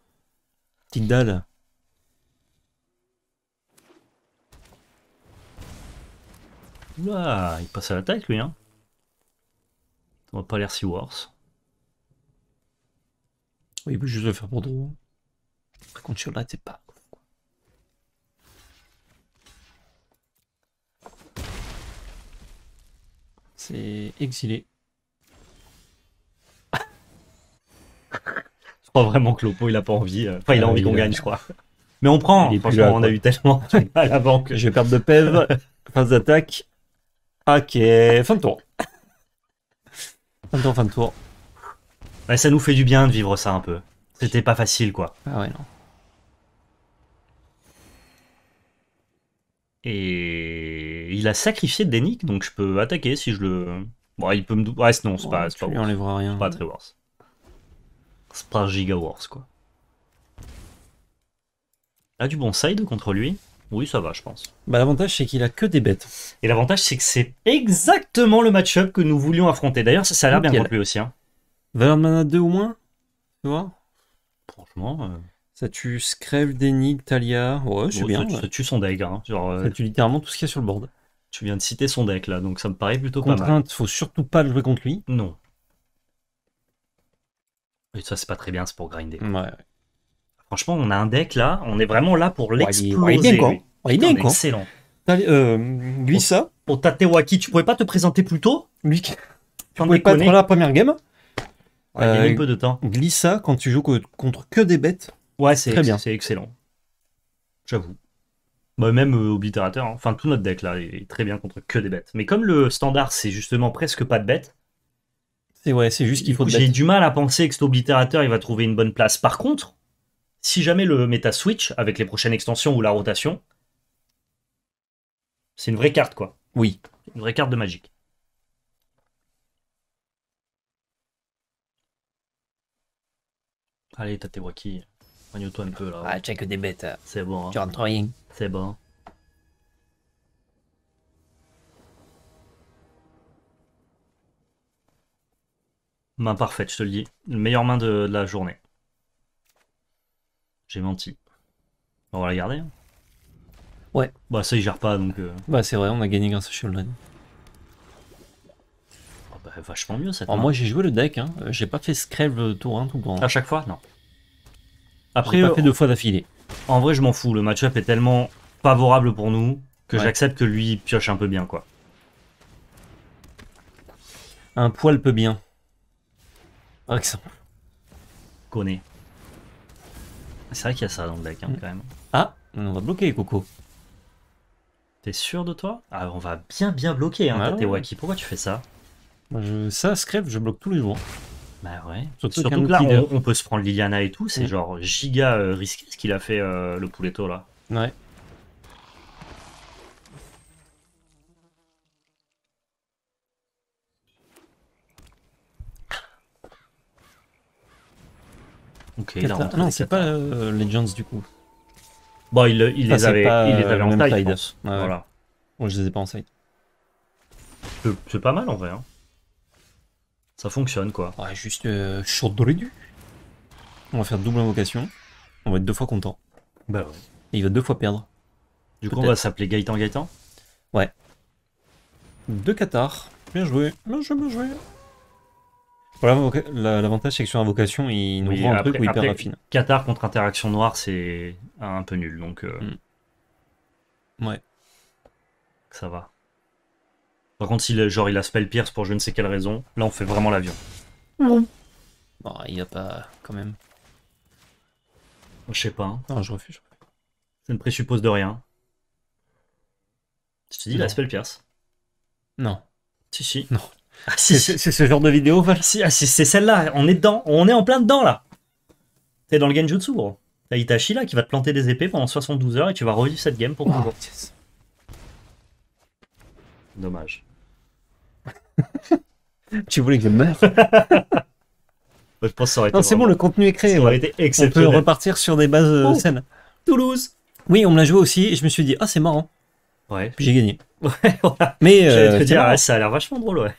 A: Petite dalle. Oula, il passe à la tête, lui, hein. Ça va pas l'air si worse. Oui, il peut juste le faire pour drôle. Par contre, sur là, t'es pas. C'est exilé. je crois vraiment que Lopo, il a pas envie. Euh, enfin, il a ah envie qu'on euh, gagne, je crois. Mais on prend. Il on a eu tellement à la banque. Je vais perdre de PEV. Phase d'attaque. Ok, fin de tour. Fin de tour, fin de tour. ça nous fait du bien de vivre ça un peu. C'était pas facile, quoi. Ah ouais, non. Et il a sacrifié Denik, donc je peux attaquer si je le. Bon, il peut me. Ouais, non, c'est pas. Il lui rien. C'est pas très worse. C'est pas giga worse, quoi. A du bon side contre lui Oui, ça va, je pense. Bah, l'avantage, c'est qu'il a que des bêtes. Et l'avantage, c'est que c'est exactement le match-up que nous voulions affronter. D'ailleurs, ça, a l'air bien contre aussi. Hein. Valeur de mana 2 au moins Tu vois Franchement. Euh. Ça tue Scrave, Denig, Talia. Ouais, je suis bien. Ça, tue son deck. Hein. Genre, Ça euh, tue littéralement tout ce qu'il y a sur le board. Tu viens de citer son deck là, donc ça me paraît plutôt pas mal. faut surtout pas le jouer contre lui. Non. Et ça, c'est pas très bien, c'est pour grinder. Ouais, Franchement, on a un deck là, on est vraiment là pour l'exploser. il est bien, quoi. Il est Excellent. Euh, Glissa. lui, ça. Pour Tatewaki, tu pouvais pas te présenter plus tôt Lui, tu pouvais pas être là la première game il y a eu euh, peu de temps. Glissa, quand tu joues contre que des bêtes. Ouais, c'est, bien, c'est excellent. J'avoue. Moi bah, même euh, hein. enfin tout notre deck là est très bien contre que des bêtes. Mais comme le standard c'est justement presque pas de bêtes, c'est ouais, c'est juste qu'il faut. J'ai du mal à penser que cet oblitérateur il va trouver une bonne place. Par contre, si jamais le meta switch avec les prochaines extensions ou la rotation, c'est une vraie carte quoi. Oui. Une vraie carte de magique. Allez, t'as tes toi un peu là. Ah, que des bêtes. Euh. C'est bon. Hein. Tu rentres rien. C'est bon. Main parfaite, je te le dis. Le meilleure main de, la journée. J'ai menti. On va la garder. Hein. Ouais. Bah ça il gère pas donc... Euh. Bah c'est vrai, on a gagné grâce au Sheldon. Ah bah, vachement mieux cette Moi j'ai joué le deck, hein. Euh, j'ai pas fait Scrave tour 1 tout le À chaque fois Non. Après, pas fait euh, deux fois d'affilée. En vrai, je m'en fous. Le match-up est tellement favorable pour nous que j'accepte que lui pioche un peu bien, quoi. Un poil peu bien. Par exemple. C'est vrai qu'il y a ça dans le deck, hein, mm. quand même. Ah, on va bloquer, Coco. T'es sûr de toi Ah, on va bien bien bloquer, hein, bah tes Wacky, Pourquoi tu fais ça je, Ça, Scrap, je bloque tous les jours. Bah ouais. Surtout, hein, que là, on, peut se prendre Liliana et tout, c'est mm. genre giga euh, risqué ce qu'il a fait euh, le Pouletto là. Ouais. Ok, Non, c'est pas euh, Legends du coup. Bon, il, il les avait, pas, il les avait en side. Voilà. Moi, je les ai pas en side. C'est pas mal en vrai. Hein ça fonctionne quoi. Ouais, ah, juste euh, d'origine. On va faire double invocation. On va être deux fois content. Bah ouais. il va deux fois perdre. Du coup, on va s'appeler Gaëtan Gaëtan Ouais. Deux Qatar. Bien joué. Bien joué, bien joué. L'avantage, c'est que sur invocation, il nous rend un truc où il perd Qatar contre interaction noire, c'est un peu nul. Donc. Euh, hmm. Ouais. Ça va. Par contre, si genre il a Spell Pierce pour je ne sais quelle raison, là on fait vraiment l'avion. Bon. Bon, il a pas quand même. Je sais pas. Hein. Non, je refuse. Ça ne présuppose de rien. Je te dis, il a Spell Pierce. Non. Si, si. Non. Ah, si, c'est ce genre de vidéo, voilà. si, ah, C'est celle-là, on est dedans, on est en plein dedans là. T'es dans le Genjutsu, gros. T'as Itachi là qui va te planter des épées pendant 72 heures et tu vas revivre cette game pour toujours. Ah, Dommage. tu voulais que je meure bah, Je pense que ça aurait été. Non, c'est bon, le contenu est créé. On peut repartir sur des bases euh, oh, saines. Toulouse Oui, on me l'a joué aussi et je me suis dit, ah, c'est marrant. Ouais. j'ai gagné. Ouais, Mais. Euh, ça a l'air vachement drôle, ouais.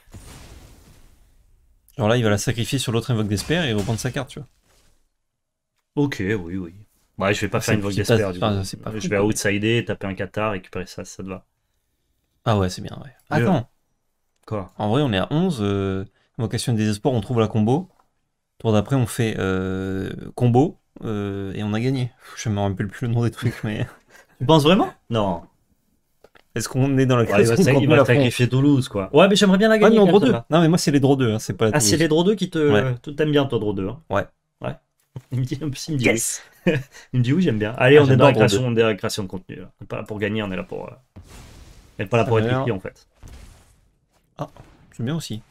A: Genre là, il va la sacrifier sur l'autre invoque d'espère et reprendre sa carte, tu vois. Ok, oui, oui. Ouais, je vais pas ah, faire une vogue du coup. je vais outsider, taper un Qatar, récupérer ça, ça te va. Ah ouais, c'est bien, ouais. Euh, Attends. Quoi En vrai, on est à 11. vocation euh, des espoirs on trouve la combo. Tour d'après, on fait euh, combo et on a gagné. Je me rappelle plus le nom des trucs, mais. Tu penses vraiment Non. Est-ce qu'on est dans la il crise va, il Toulouse, quoi. Ouais, mais j'aimerais bien la gagner. non, Non, mais moi, c'est les draw 2, hein, c'est pas Ah, c'est les draw 2 qui te. T'aimes bien, toi, draw 2. hein. Ouais. Ouais. Il me dit, un me Yes Il me dit oui, j'aime bien. Allez, ah, on est dans la création, création de contenu. là. Pas Pour gagner, on est là pour. Elle pas là pour être en fait. Ah, c'est bien aussi.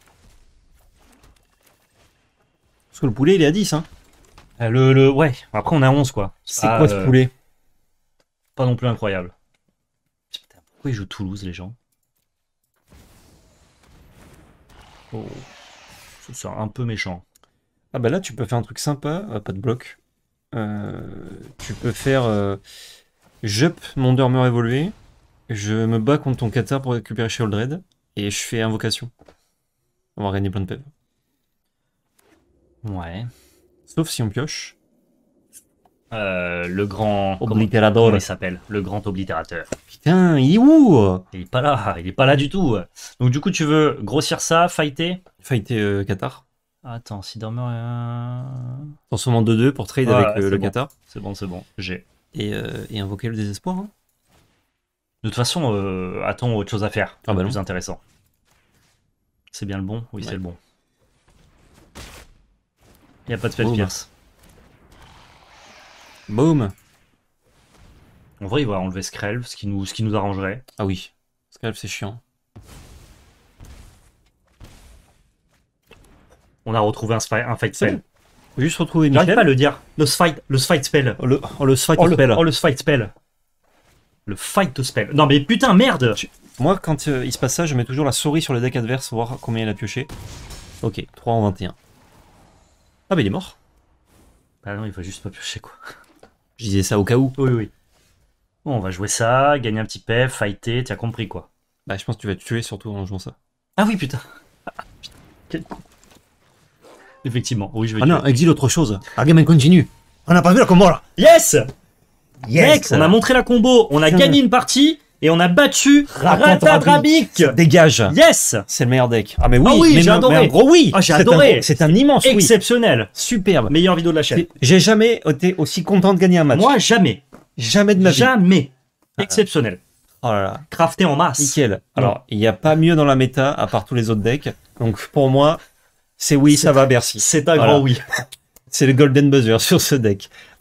A: Parce que le poulet il est à 10 hein. Euh, le, le, ouais, après on est à 11 quoi. C'est quoi ce euh, poulet Pas non plus incroyable. Putain, pourquoi ils jouent Toulouse les gens Oh. ça sent un peu méchant. Ah bah là tu peux faire un truc sympa, euh, pas de bloc. tu peux faire Jup, dormeur évolué. Je me bats contre ton Qatar pour récupérer chez Oldred et je fais invocation. On va gagner plein de Ouais. Sauf si on pioche. Euh, le grand oblitérateur. il s'appelle Le grand oblitérateur. Putain, il est où Il est pas là, il est pas là du tout. Donc du coup, tu veux grossir ça, fighter Fighter euh, Qatar. Attends, si Dormeur En un... moment, 2-2 pour trade avec euh, le Qatar. C'est bon, c'est bon, j'ai. Et, et, invoquer le désespoir. Hein. De toute façon, euh, autre chose à faire Ah bah plus intéressant. C'est bien le bon Oui, c'est le bon. Il a pas de spell Boom. pierce. Boom On vrai, il va enlever Skrelv, ce qui nous, ce qui nous arrangerait. Ah oui, Skrelv c'est chiant. On a retrouvé un, fight spell. Juste retrouver pas le dire. Le fight, le fight oh, oh, spell. Oh, le, le fight spell. oh, le fight spell. Le fight spell. Non mais putain, merde Moi, quand euh, il se passe ça, je mets toujours la souris sur le deck adverse, voir combien il a pioché. Ok, 3 en 21. Ah, bah il est mort. Bah non, il va juste pas piocher, quoi. Je disais ça au cas où. Oui, oui. Bon, on va jouer ça, gagner un petit peu, fighter, t'as compris, quoi. Bah, je pense que tu vas te tuer, surtout en jouant ça. Ah oui, putain. Effectivement, oui, je vais Ah non, exil autre chose. Argument continue. On n'a pas vu la là. Yes on a montré la combo, on a gagné une partie et on a battu Ratadrabic. Dégage. Yes. C'est le meilleur deck. Ah mais oui, ah j'ai adoré. Mais gros oui. Ah, c'est un immense Exceptionnel. Superbe. Meilleure vidéo de la chaîne. J'ai jamais été aussi content de gagner un match. Moi jamais. Jamais de ma vie. Jamais. Ah. Exceptionnel. Oh là Crafté en masse. Nickel. Mm. Alors, il n'y a pas mieux dans la méta à part tous les autres decks. Donc pour moi, c'est oui, ça va, Bercy C'est un grand oui. c'est le golden buzzer sur ce deck.